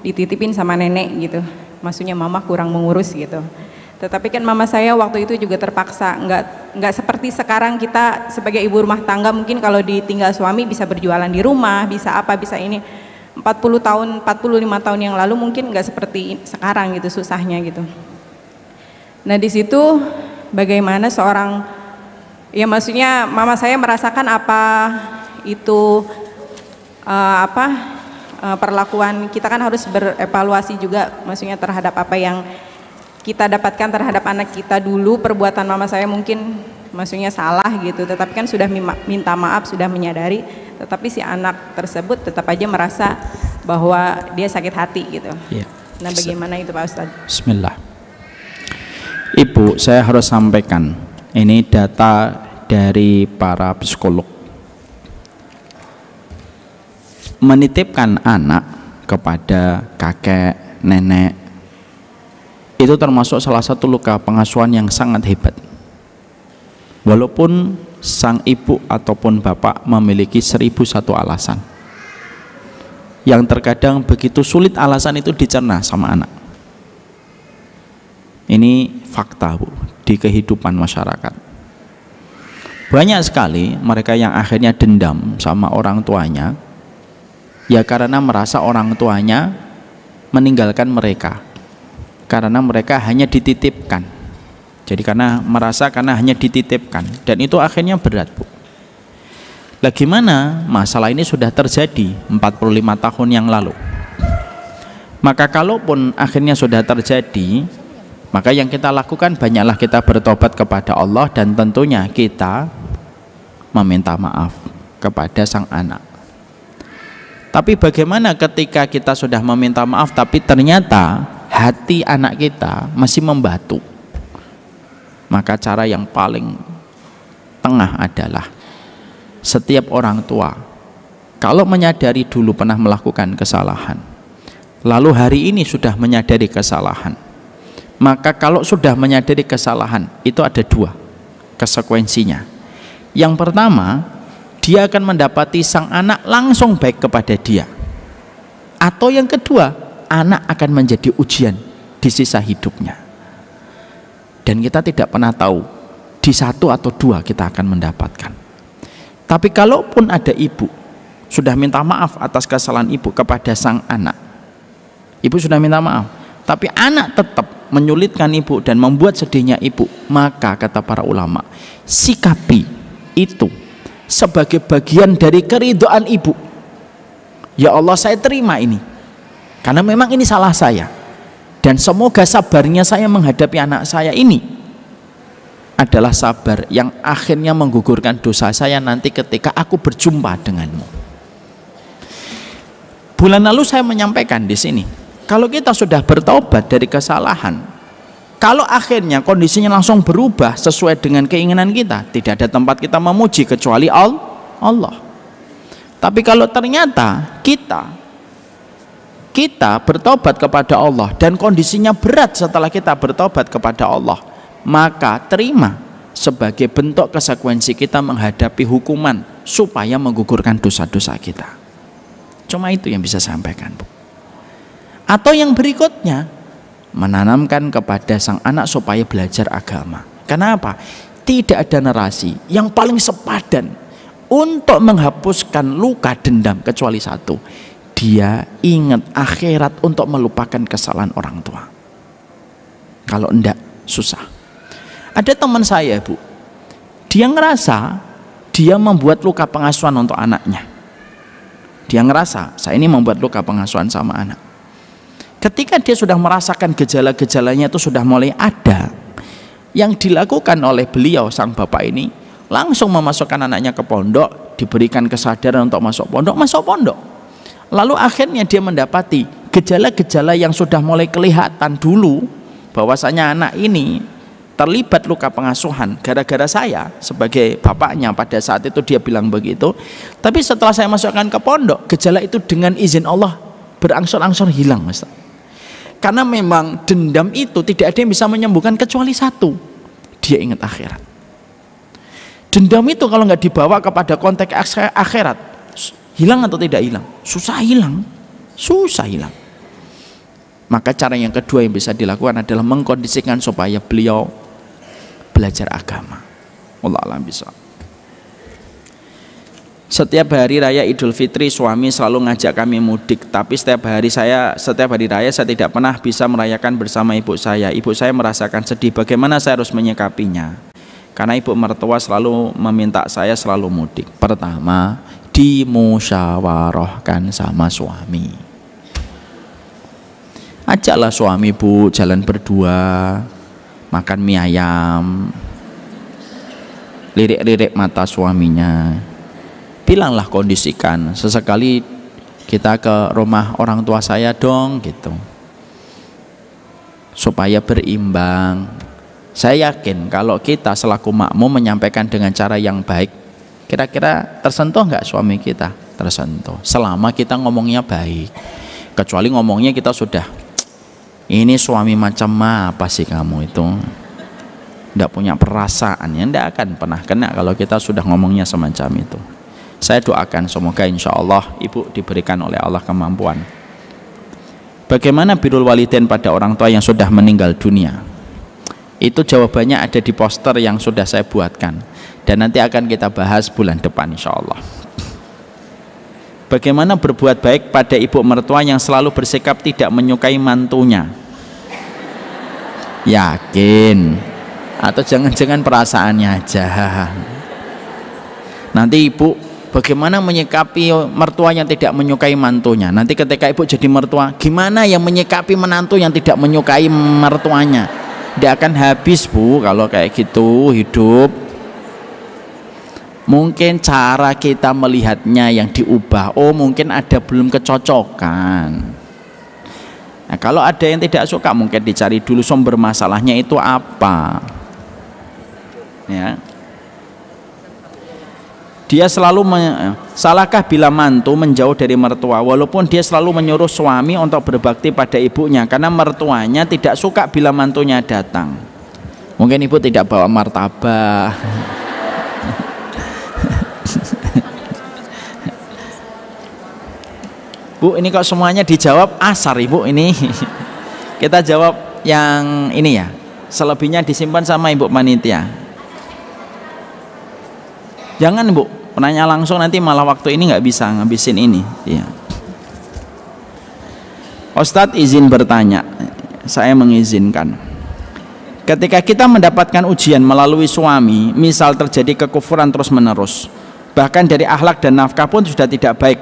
dititipin sama nenek gitu, maksudnya mama kurang mengurus gitu. Tetapi kan mama saya waktu itu juga terpaksa, nggak nggak seperti sekarang kita sebagai ibu rumah tangga mungkin kalau ditinggal suami bisa berjualan di rumah, bisa apa, bisa ini. 40 tahun, 45 tahun yang lalu mungkin nggak seperti sekarang gitu susahnya gitu. Nah di situ bagaimana seorang, ya maksudnya mama saya merasakan apa itu uh, apa uh, perlakuan kita kan harus berevaluasi juga, maksudnya terhadap apa yang kita dapatkan terhadap anak kita dulu perbuatan mama saya mungkin maksudnya salah gitu tetapi kan sudah minta maaf sudah menyadari tetapi si anak tersebut tetap aja merasa bahwa dia sakit hati gitu ya. nah bagaimana itu Pak Ustadz Bismillah Ibu saya harus sampaikan ini data dari para psikolog menitipkan anak kepada kakek, nenek, itu termasuk salah satu luka pengasuhan yang sangat hebat. Walaupun sang ibu ataupun bapak memiliki seribu satu alasan yang terkadang begitu sulit alasan itu dicerna sama anak. Ini fakta bu di kehidupan masyarakat. Banyak sekali mereka yang akhirnya dendam sama orang tuanya, ya karena merasa orang tuanya meninggalkan mereka karena mereka hanya dititipkan. Jadi karena merasa karena hanya dititipkan dan itu akhirnya berat, Bu. Lah gimana? Masalah ini sudah terjadi 45 tahun yang lalu. Maka kalaupun akhirnya sudah terjadi, maka yang kita lakukan banyaklah kita bertobat kepada Allah dan tentunya kita meminta maaf kepada sang anak. Tapi bagaimana ketika kita sudah meminta maaf tapi ternyata hati anak kita masih membatu maka cara yang paling tengah adalah setiap orang tua kalau menyadari dulu pernah melakukan kesalahan lalu hari ini sudah menyadari kesalahan maka kalau sudah menyadari kesalahan itu ada dua konsekuensinya yang pertama dia akan mendapati sang anak langsung baik kepada dia atau yang kedua anak akan menjadi ujian di sisa hidupnya. Dan kita tidak pernah tahu di satu atau dua kita akan mendapatkan. Tapi kalaupun ada ibu sudah minta maaf atas kesalahan ibu kepada sang anak. Ibu sudah minta maaf, tapi anak tetap menyulitkan ibu dan membuat sedihnya ibu. Maka kata para ulama, sikapi itu sebagai bagian dari keridoan ibu. Ya Allah, saya terima ini karena memang ini salah saya. Dan semoga sabarnya saya menghadapi anak saya ini adalah sabar yang akhirnya menggugurkan dosa saya nanti ketika aku berjumpa denganmu. Bulan lalu saya menyampaikan di sini, kalau kita sudah bertobat dari kesalahan, kalau akhirnya kondisinya langsung berubah sesuai dengan keinginan kita, tidak ada tempat kita memuji kecuali Allah. Tapi kalau ternyata kita kita bertobat kepada Allah dan kondisinya berat setelah kita bertobat kepada Allah, maka terima sebagai bentuk konsekuensi kita menghadapi hukuman supaya menggugurkan dosa-dosa kita. Cuma itu yang bisa sampaikan, Bu. Atau yang berikutnya, menanamkan kepada sang anak supaya belajar agama. Kenapa? Tidak ada narasi yang paling sepadan untuk menghapuskan luka dendam kecuali satu, dia ingat akhirat untuk melupakan kesalahan orang tua. Kalau enggak, susah. Ada teman saya, Bu. Dia ngerasa dia membuat luka pengasuhan untuk anaknya. Dia ngerasa saya ini membuat luka pengasuhan sama anak. Ketika dia sudah merasakan gejala-gejalanya itu sudah mulai ada, yang dilakukan oleh beliau sang bapak ini langsung memasukkan anaknya ke pondok, diberikan kesadaran untuk masuk pondok, masuk pondok Lalu akhirnya dia mendapati gejala-gejala yang sudah mulai kelihatan dulu bahwasanya anak ini terlibat luka pengasuhan gara-gara saya sebagai bapaknya pada saat itu dia bilang begitu tapi setelah saya masukkan ke pondok gejala itu dengan izin Allah berangsur-angsur hilang Ustaz. karena memang dendam itu tidak ada yang bisa menyembuhkan kecuali satu dia ingat akhirat dendam itu kalau nggak dibawa kepada konteks akhirat hilang atau tidak hilang susah hilang susah hilang maka cara yang kedua yang bisa dilakukan adalah mengkondisikan supaya beliau belajar agama Allah alam bisa setiap hari raya Idul Fitri suami selalu ngajak kami mudik tapi setiap hari saya setiap hari raya saya tidak pernah bisa merayakan bersama ibu saya ibu saya merasakan sedih bagaimana saya harus menyikapinya karena ibu mertua selalu meminta saya selalu mudik pertama dimusyawarahkan sama suami ajaklah suami bu jalan berdua makan mie ayam lirik-lirik mata suaminya bilanglah kondisikan sesekali kita ke rumah orang tua saya dong gitu supaya berimbang saya yakin kalau kita selaku makmum menyampaikan dengan cara yang baik Kira-kira tersentuh nggak suami kita? Tersentuh. Selama kita ngomongnya baik. Kecuali ngomongnya kita sudah ini suami macam apa sih kamu itu? Tidak punya perasaan ya, tidak akan pernah kena kalau kita sudah ngomongnya semacam itu. Saya doakan semoga insya Allah ibu diberikan oleh Allah kemampuan. Bagaimana birul walidin pada orang tua yang sudah meninggal dunia? Itu jawabannya ada di poster yang sudah saya buatkan dan nanti akan kita bahas bulan depan insya Allah bagaimana berbuat baik pada ibu mertua yang selalu bersikap tidak menyukai mantunya yakin atau jangan-jangan perasaannya aja nanti ibu bagaimana menyikapi mertua yang tidak menyukai mantunya nanti ketika ibu jadi mertua gimana yang menyikapi menantu yang tidak menyukai mertuanya dia akan habis bu kalau kayak gitu hidup Mungkin cara kita melihatnya yang diubah. Oh, mungkin ada belum kecocokan. Nah, kalau ada yang tidak suka mungkin dicari dulu sumber masalahnya itu apa. Ya. Dia selalu salahkah bila mantu menjauh dari mertua walaupun dia selalu menyuruh suami untuk berbakti pada ibunya karena mertuanya tidak suka bila mantunya datang. Mungkin ibu tidak bawa martabak. Bu, ini kok semuanya dijawab asar Ibu ini. Kita jawab yang ini ya. Selebihnya disimpan sama Ibu panitia. Jangan Bu, penanya langsung nanti malah waktu ini nggak bisa ngabisin ini. Ya. Ustadz izin bertanya. Saya mengizinkan. Ketika kita mendapatkan ujian melalui suami, misal terjadi kekufuran terus-menerus, bahkan dari akhlak dan nafkah pun sudah tidak baik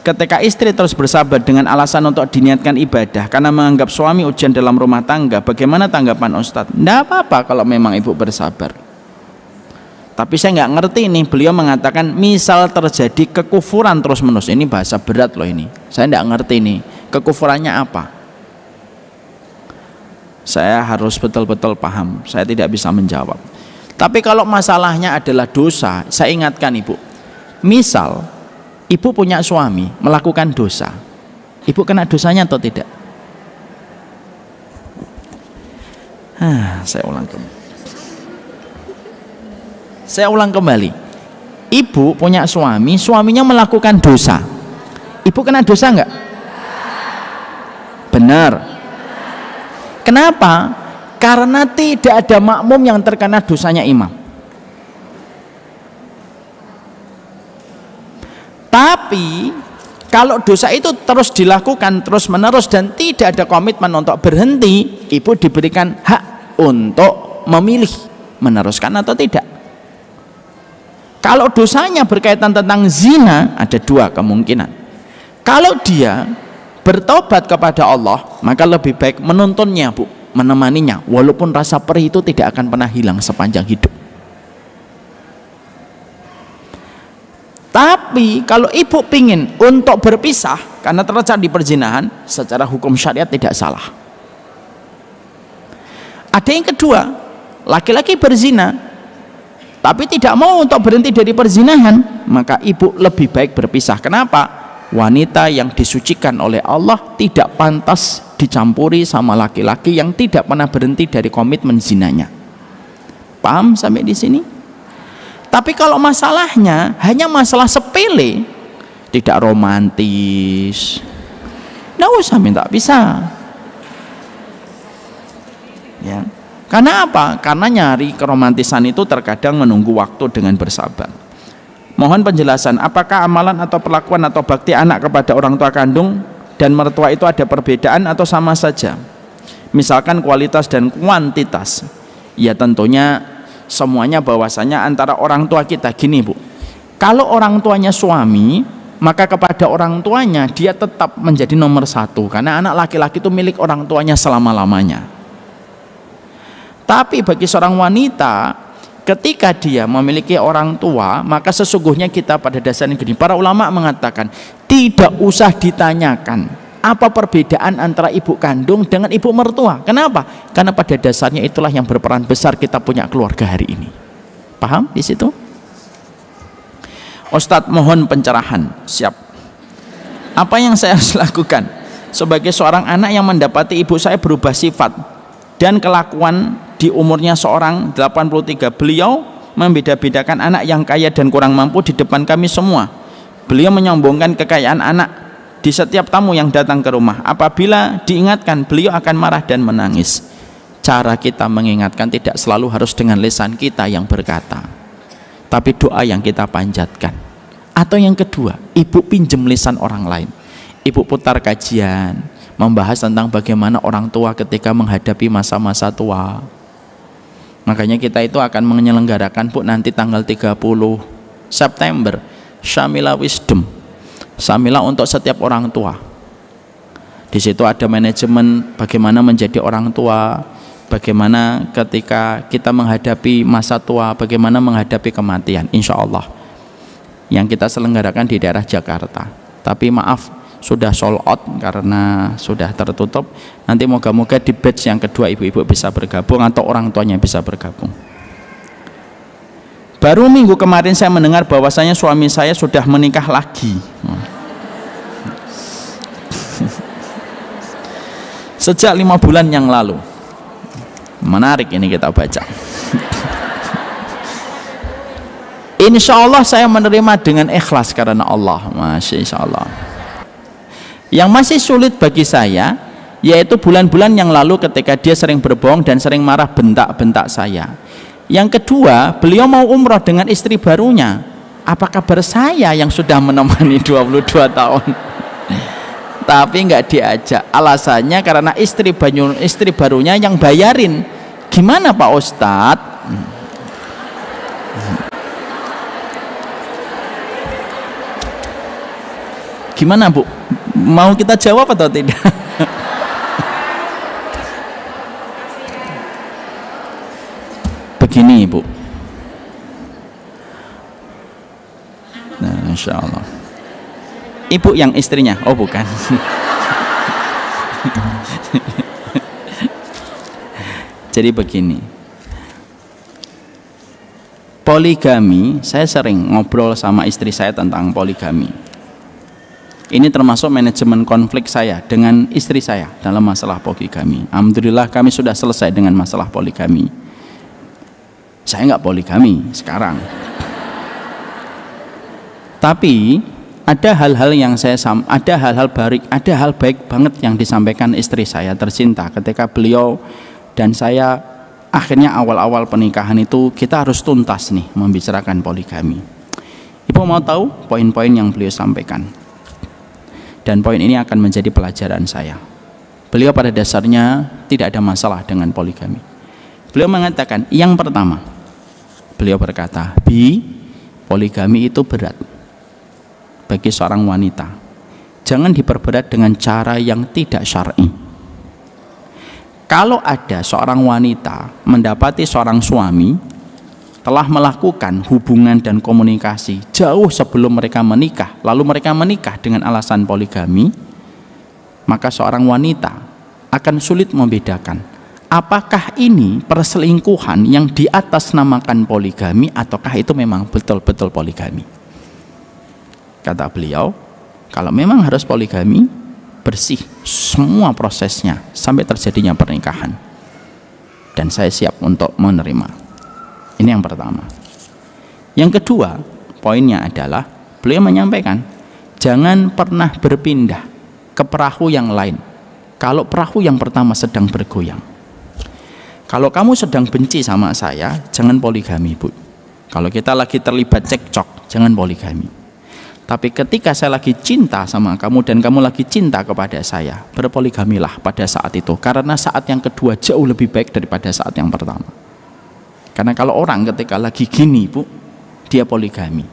Ketika istri terus bersabar dengan alasan untuk diniatkan ibadah karena menganggap suami ujian dalam rumah tangga, bagaimana tanggapan Ustadz? Tidak apa-apa kalau memang ibu bersabar. Tapi saya nggak ngerti nih, beliau mengatakan misal terjadi kekufuran terus menerus. Ini bahasa berat loh ini. Saya nggak ngerti nih, kekufurannya apa? Saya harus betul-betul paham. Saya tidak bisa menjawab. Tapi kalau masalahnya adalah dosa, saya ingatkan ibu. Misal ibu punya suami melakukan dosa ibu kena dosanya atau tidak ah, saya ulang kembali saya ulang kembali ibu punya suami suaminya melakukan dosa ibu kena dosa enggak benar kenapa karena tidak ada makmum yang terkena dosanya imam Tapi kalau dosa itu terus dilakukan terus menerus dan tidak ada komitmen untuk berhenti, ibu diberikan hak untuk memilih meneruskan atau tidak. Kalau dosanya berkaitan tentang zina, ada dua kemungkinan. Kalau dia bertobat kepada Allah, maka lebih baik menuntunnya, Bu, menemaninya, walaupun rasa perih itu tidak akan pernah hilang sepanjang hidup. Tapi kalau ibu pingin untuk berpisah karena di perzinahan, secara hukum syariat tidak salah. Ada yang kedua, laki-laki berzina tapi tidak mau untuk berhenti dari perzinahan, maka ibu lebih baik berpisah. Kenapa? Wanita yang disucikan oleh Allah tidak pantas dicampuri sama laki-laki yang tidak pernah berhenti dari komitmen zinanya. Paham sampai di sini? Tapi kalau masalahnya hanya masalah sepele, tidak romantis, tidak usah minta bisa. Ya. Karena apa? Karena nyari keromantisan itu terkadang menunggu waktu dengan bersabar. Mohon penjelasan, apakah amalan atau perlakuan atau bakti anak kepada orang tua kandung dan mertua itu ada perbedaan atau sama saja? Misalkan kualitas dan kuantitas. Ya tentunya semuanya bahwasanya antara orang tua kita gini Bu. Kalau orang tuanya suami, maka kepada orang tuanya dia tetap menjadi nomor satu karena anak laki-laki itu milik orang tuanya selama-lamanya. Tapi bagi seorang wanita, ketika dia memiliki orang tua, maka sesungguhnya kita pada dasarnya gini. Para ulama mengatakan tidak usah ditanyakan apa perbedaan antara ibu kandung dengan ibu mertua kenapa karena pada dasarnya itulah yang berperan besar kita punya keluarga hari ini paham di situ Ustadz mohon pencerahan siap apa yang saya harus lakukan sebagai seorang anak yang mendapati ibu saya berubah sifat dan kelakuan di umurnya seorang 83 beliau membeda-bedakan anak yang kaya dan kurang mampu di depan kami semua beliau menyombongkan kekayaan anak di setiap tamu yang datang ke rumah. Apabila diingatkan, beliau akan marah dan menangis. Cara kita mengingatkan tidak selalu harus dengan lesan kita yang berkata, tapi doa yang kita panjatkan. Atau yang kedua, ibu pinjem lisan orang lain. Ibu putar kajian, membahas tentang bagaimana orang tua ketika menghadapi masa-masa tua. Makanya kita itu akan menyelenggarakan Bu nanti tanggal 30 September Syamila Wisdom Samilah untuk setiap orang tua. Di situ ada manajemen bagaimana menjadi orang tua, bagaimana ketika kita menghadapi masa tua, bagaimana menghadapi kematian, insya Allah. Yang kita selenggarakan di daerah Jakarta. Tapi maaf, sudah sold out karena sudah tertutup. Nanti moga-moga di batch yang kedua ibu-ibu bisa bergabung atau orang tuanya bisa bergabung. Baru minggu kemarin saya mendengar bahwasanya suami saya sudah menikah lagi. Sejak lima bulan yang lalu. Menarik ini kita baca. Insya Allah saya menerima dengan ikhlas karena Allah. Masya Insya Allah. Yang masih sulit bagi saya, yaitu bulan-bulan yang lalu ketika dia sering berbohong dan sering marah bentak-bentak saya yang kedua, beliau mau umroh dengan istri barunya. Apa kabar saya yang sudah menemani 22 tahun? Tapi nggak diajak. Alasannya karena istri banyu, istri barunya yang bayarin. Gimana Pak Ustadz? Gimana Bu? Mau kita jawab atau tidak? sini Ibu. Nah, Insya Allah. Ibu yang istrinya? Oh bukan. Jadi begini. Poligami, saya sering ngobrol sama istri saya tentang poligami. Ini termasuk manajemen konflik saya dengan istri saya dalam masalah poligami. Alhamdulillah kami sudah selesai dengan masalah poligami saya nggak poligami sekarang tapi ada hal-hal yang saya sam ada hal-hal baik ada hal baik banget yang disampaikan istri saya tercinta ketika beliau dan saya akhirnya awal-awal pernikahan itu kita harus tuntas nih membicarakan poligami ibu mau tahu poin-poin yang beliau sampaikan dan poin ini akan menjadi pelajaran saya beliau pada dasarnya tidak ada masalah dengan poligami beliau mengatakan yang pertama Beliau berkata, "Bi, poligami itu berat bagi seorang wanita. Jangan diperberat dengan cara yang tidak syar'i." Kalau ada seorang wanita mendapati seorang suami telah melakukan hubungan dan komunikasi jauh sebelum mereka menikah, lalu mereka menikah dengan alasan poligami, maka seorang wanita akan sulit membedakan apakah ini perselingkuhan yang di atas namakan poligami ataukah itu memang betul-betul poligami? Kata beliau, kalau memang harus poligami, bersih semua prosesnya sampai terjadinya pernikahan. Dan saya siap untuk menerima. Ini yang pertama. Yang kedua, poinnya adalah beliau menyampaikan, jangan pernah berpindah ke perahu yang lain kalau perahu yang pertama sedang bergoyang kalau kamu sedang benci sama saya, jangan poligami, Bu. Kalau kita lagi terlibat cekcok, jangan poligami. Tapi ketika saya lagi cinta sama kamu dan kamu lagi cinta kepada saya, berpoligamilah pada saat itu. Karena saat yang kedua jauh lebih baik daripada saat yang pertama. Karena kalau orang ketika lagi gini, Bu, dia poligami.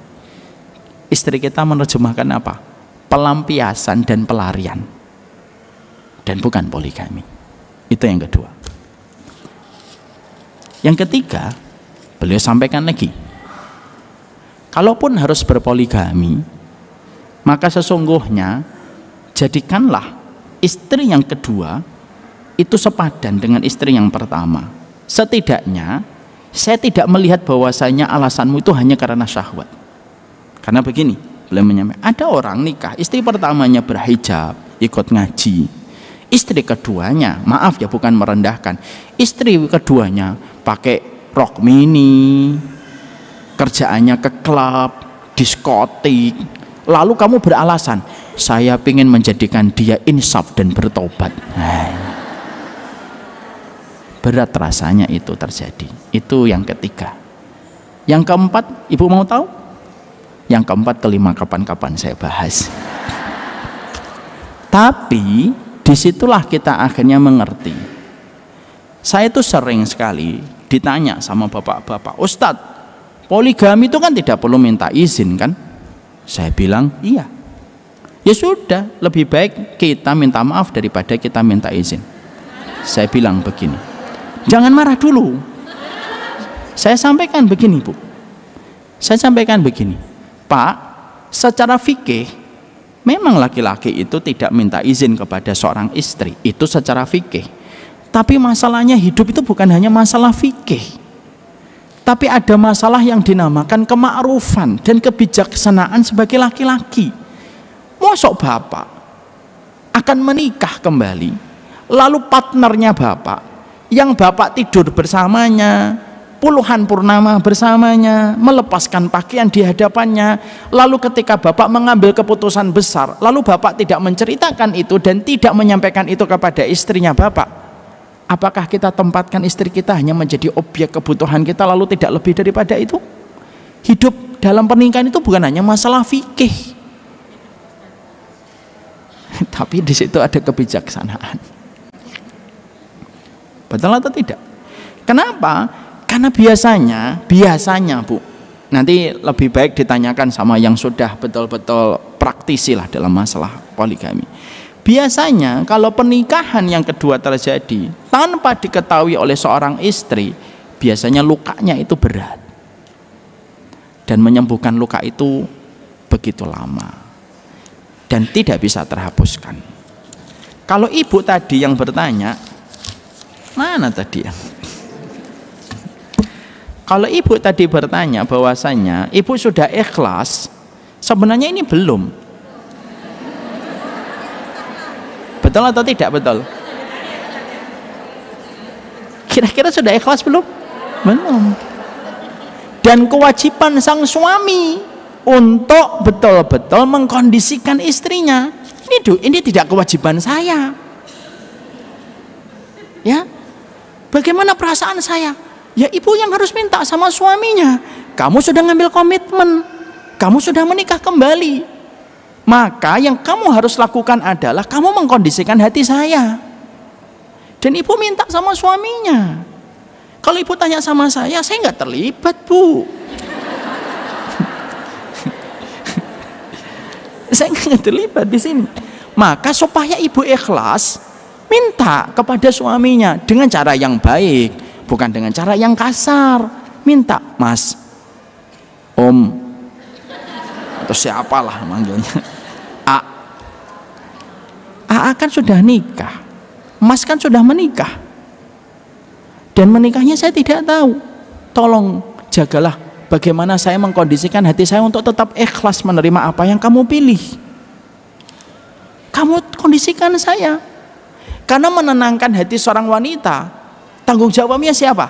Istri kita menerjemahkan apa? Pelampiasan dan pelarian. Dan bukan poligami. Itu yang kedua. Yang ketiga, beliau sampaikan lagi, kalaupun harus berpoligami, maka sesungguhnya jadikanlah istri yang kedua itu sepadan dengan istri yang pertama. Setidaknya saya tidak melihat bahwasanya alasanmu itu hanya karena syahwat. Karena begini, beliau menyampaikan, ada orang nikah, istri pertamanya berhijab, ikut ngaji. Istri keduanya, maaf ya bukan merendahkan, istri keduanya pakai rok mini kerjaannya ke klub diskotik lalu kamu beralasan saya ingin menjadikan dia insaf dan bertobat nah, berat rasanya itu terjadi itu yang ketiga yang keempat ibu mau tahu yang keempat kelima kapan-kapan saya bahas tapi disitulah kita akhirnya mengerti saya itu sering sekali ditanya sama bapak-bapak, Ustadz, poligami itu kan tidak perlu minta izin kan? Saya bilang, iya. Ya sudah, lebih baik kita minta maaf daripada kita minta izin. Saya bilang begini, jangan marah dulu. Saya sampaikan begini, Bu. Saya sampaikan begini, Pak, secara fikih memang laki-laki itu tidak minta izin kepada seorang istri, itu secara fikih. Tapi masalahnya hidup itu bukan hanya masalah fikih. Tapi ada masalah yang dinamakan kemakrufan dan kebijaksanaan sebagai laki-laki. Mosok bapak akan menikah kembali, lalu partnernya bapak, yang bapak tidur bersamanya, puluhan purnama bersamanya, melepaskan pakaian di hadapannya. Lalu ketika Bapak mengambil keputusan besar, lalu Bapak tidak menceritakan itu dan tidak menyampaikan itu kepada istrinya Bapak. Apakah kita tempatkan istri kita hanya menjadi objek kebutuhan kita lalu tidak lebih daripada itu? Hidup dalam pernikahan itu bukan hanya masalah fikih. Tapi di situ ada kebijaksanaan. Betul atau tidak? Kenapa? Karena biasanya, biasanya Bu, nanti lebih baik ditanyakan sama yang sudah betul-betul praktisi lah dalam masalah poligami Biasanya kalau pernikahan yang kedua terjadi tanpa diketahui oleh seorang istri, biasanya lukanya itu berat. Dan menyembuhkan luka itu begitu lama dan tidak bisa terhapuskan. Kalau ibu tadi yang bertanya, mana tadi ya? Kalau ibu tadi bertanya bahwasanya ibu sudah ikhlas, sebenarnya ini belum Betul atau tidak betul? Kira-kira sudah ikhlas belum? Belum. Dan kewajiban sang suami untuk betul-betul mengkondisikan istrinya. Ini tuh, ini tidak kewajiban saya. Ya. Bagaimana perasaan saya? Ya ibu yang harus minta sama suaminya. Kamu sudah ngambil komitmen. Kamu sudah menikah kembali maka yang kamu harus lakukan adalah kamu mengkondisikan hati saya. Dan ibu minta sama suaminya. Kalau ibu tanya sama saya, saya nggak terlibat bu. saya nggak terlibat di sini. Maka supaya ibu ikhlas, minta kepada suaminya dengan cara yang baik, bukan dengan cara yang kasar. Minta, mas, om, atau siapalah manggilnya AA kan sudah nikah. Mas kan sudah menikah. Dan menikahnya saya tidak tahu. Tolong jagalah bagaimana saya mengkondisikan hati saya untuk tetap ikhlas menerima apa yang kamu pilih. Kamu kondisikan saya. Karena menenangkan hati seorang wanita, tanggung jawabnya siapa?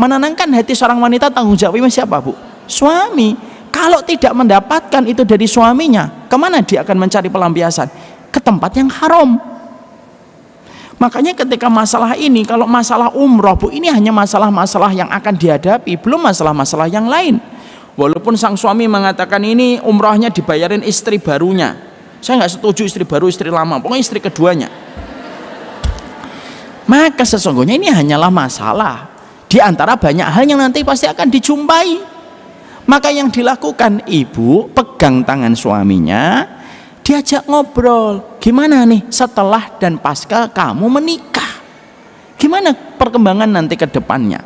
Menenangkan hati seorang wanita tanggung jawabnya siapa, Bu? Suami. Kalau tidak mendapatkan itu dari suaminya, kemana dia akan mencari pelampiasan? ke tempat yang haram. Makanya ketika masalah ini, kalau masalah umroh bu, ini hanya masalah-masalah yang akan dihadapi, belum masalah-masalah yang lain. Walaupun sang suami mengatakan ini umrohnya dibayarin istri barunya. Saya nggak setuju istri baru, istri lama, pokoknya istri keduanya. Maka sesungguhnya ini hanyalah masalah. Di antara banyak hal yang nanti pasti akan dijumpai. Maka yang dilakukan ibu pegang tangan suaminya, diajak ngobrol gimana nih setelah dan pasca kamu menikah gimana perkembangan nanti ke depannya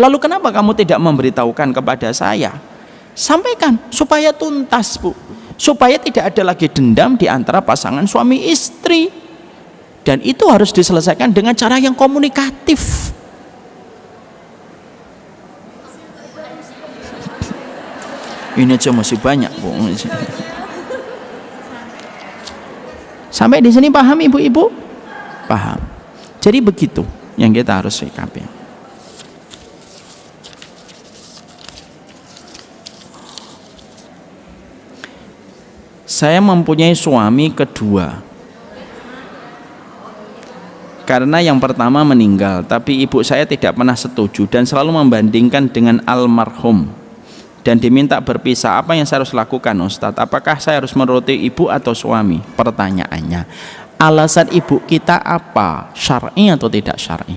lalu kenapa kamu tidak memberitahukan kepada saya sampaikan supaya tuntas bu supaya tidak ada lagi dendam di antara pasangan suami istri dan itu harus diselesaikan dengan cara yang komunikatif ini aja masih banyak bu Sampai di sini paham ibu-ibu? Paham. Jadi begitu yang kita harus sikapi. Saya mempunyai suami kedua. Karena yang pertama meninggal, tapi ibu saya tidak pernah setuju dan selalu membandingkan dengan almarhum dan diminta berpisah, apa yang saya harus lakukan Ustadz? Apakah saya harus menuruti ibu atau suami? Pertanyaannya, alasan ibu kita apa? Syar'i atau tidak syar'i?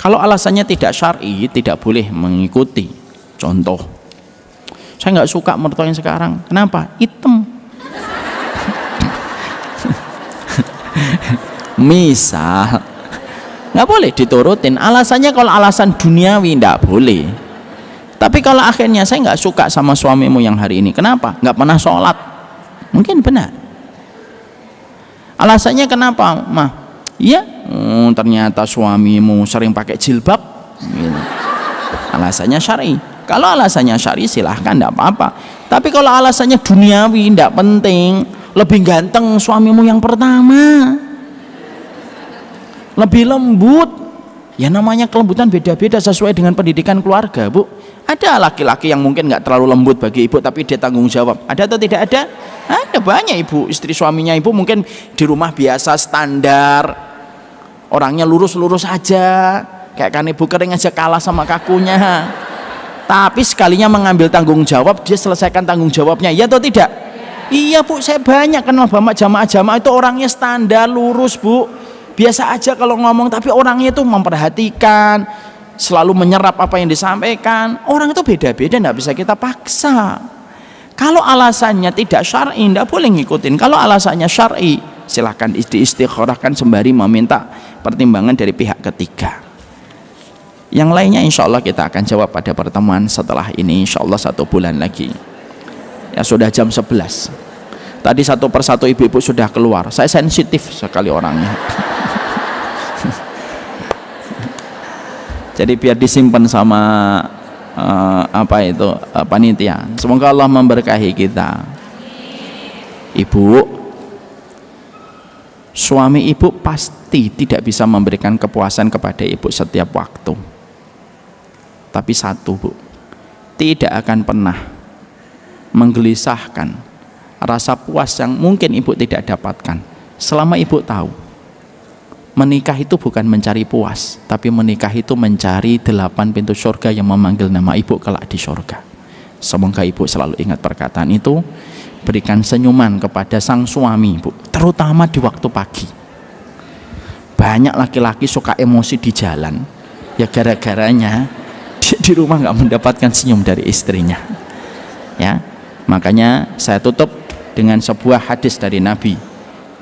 Kalau alasannya tidak syar'i, tidak boleh mengikuti. Contoh, saya nggak suka mertua yang sekarang. Kenapa? Hitam. Misal, nggak boleh diturutin. Alasannya kalau alasan duniawi tidak boleh. Tapi kalau akhirnya saya nggak suka sama suamimu yang hari ini, kenapa? Nggak pernah sholat. Mungkin benar. Alasannya kenapa, mah? Iya, hmm, ternyata suamimu sering pakai jilbab. Gitu. Alasannya syari. Kalau alasannya syari silahkan, tidak apa-apa. Tapi kalau alasannya duniawi, tidak penting. Lebih ganteng suamimu yang pertama. Lebih lembut Ya namanya kelembutan beda-beda sesuai dengan pendidikan keluarga, Bu. Ada laki-laki yang mungkin nggak terlalu lembut bagi ibu, tapi dia tanggung jawab. Ada atau tidak ada? Ada banyak ibu, istri suaminya ibu mungkin di rumah biasa standar, orangnya lurus-lurus aja, kayak kan ibu kering aja kalah sama kakunya. Tapi sekalinya mengambil tanggung jawab, dia selesaikan tanggung jawabnya. Iya atau tidak? Iya bu, saya banyak kenal bapak jamaah-jamaah itu orangnya standar, lurus bu biasa aja kalau ngomong tapi orangnya itu memperhatikan selalu menyerap apa yang disampaikan orang itu beda-beda nggak bisa kita paksa kalau alasannya tidak syar'i nggak boleh ngikutin kalau alasannya syar'i silahkan diistikharahkan sembari meminta pertimbangan dari pihak ketiga yang lainnya insya Allah kita akan jawab pada pertemuan setelah ini insya Allah satu bulan lagi ya sudah jam 11 tadi satu persatu ibu-ibu sudah keluar saya sensitif sekali orangnya jadi biar disimpan sama uh, apa itu uh, panitia semoga Allah memberkahi kita ibu suami ibu pasti tidak bisa memberikan kepuasan kepada ibu setiap waktu tapi satu bu tidak akan pernah menggelisahkan rasa puas yang mungkin ibu tidak dapatkan selama ibu tahu menikah itu bukan mencari puas, tapi menikah itu mencari delapan pintu surga yang memanggil nama ibu kelak di surga. Semoga ibu selalu ingat perkataan itu. Berikan senyuman kepada sang suami, ibu, terutama di waktu pagi. Banyak laki-laki suka emosi di jalan, ya gara-garanya dia di rumah nggak mendapatkan senyum dari istrinya. Ya, makanya saya tutup dengan sebuah hadis dari Nabi.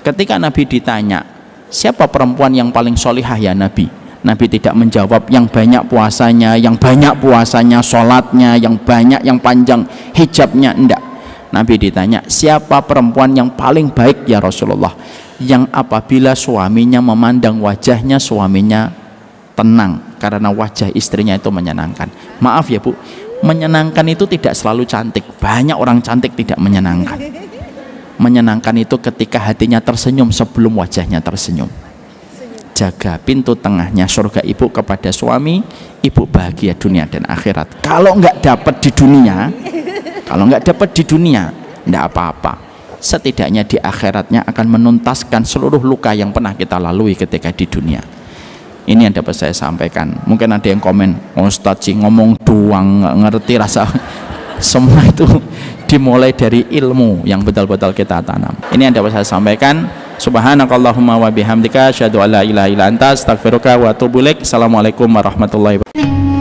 Ketika Nabi ditanya, siapa perempuan yang paling solihah ya Nabi Nabi tidak menjawab yang banyak puasanya yang banyak puasanya sholatnya yang banyak yang panjang hijabnya enggak Nabi ditanya siapa perempuan yang paling baik ya Rasulullah yang apabila suaminya memandang wajahnya suaminya tenang karena wajah istrinya itu menyenangkan maaf ya bu menyenangkan itu tidak selalu cantik banyak orang cantik tidak menyenangkan menyenangkan itu ketika hatinya tersenyum sebelum wajahnya tersenyum jaga pintu tengahnya surga ibu kepada suami ibu bahagia dunia dan akhirat kalau nggak dapat di dunia kalau nggak dapat di dunia nggak apa-apa setidaknya di akhiratnya akan menuntaskan seluruh luka yang pernah kita lalui ketika di dunia ini yang dapat saya sampaikan mungkin ada yang komen oh, Ustadz ngomong doang ngerti rasa semua itu dimulai dari ilmu yang betul-betul kita tanam. Ini yang dapat saya sampaikan. Subhanakallahumma wa bihamdika asyhadu an la ilaha illa anta astaghfiruka wa atubu ilaik. Assalamualaikum warahmatullahi wabarakatuh.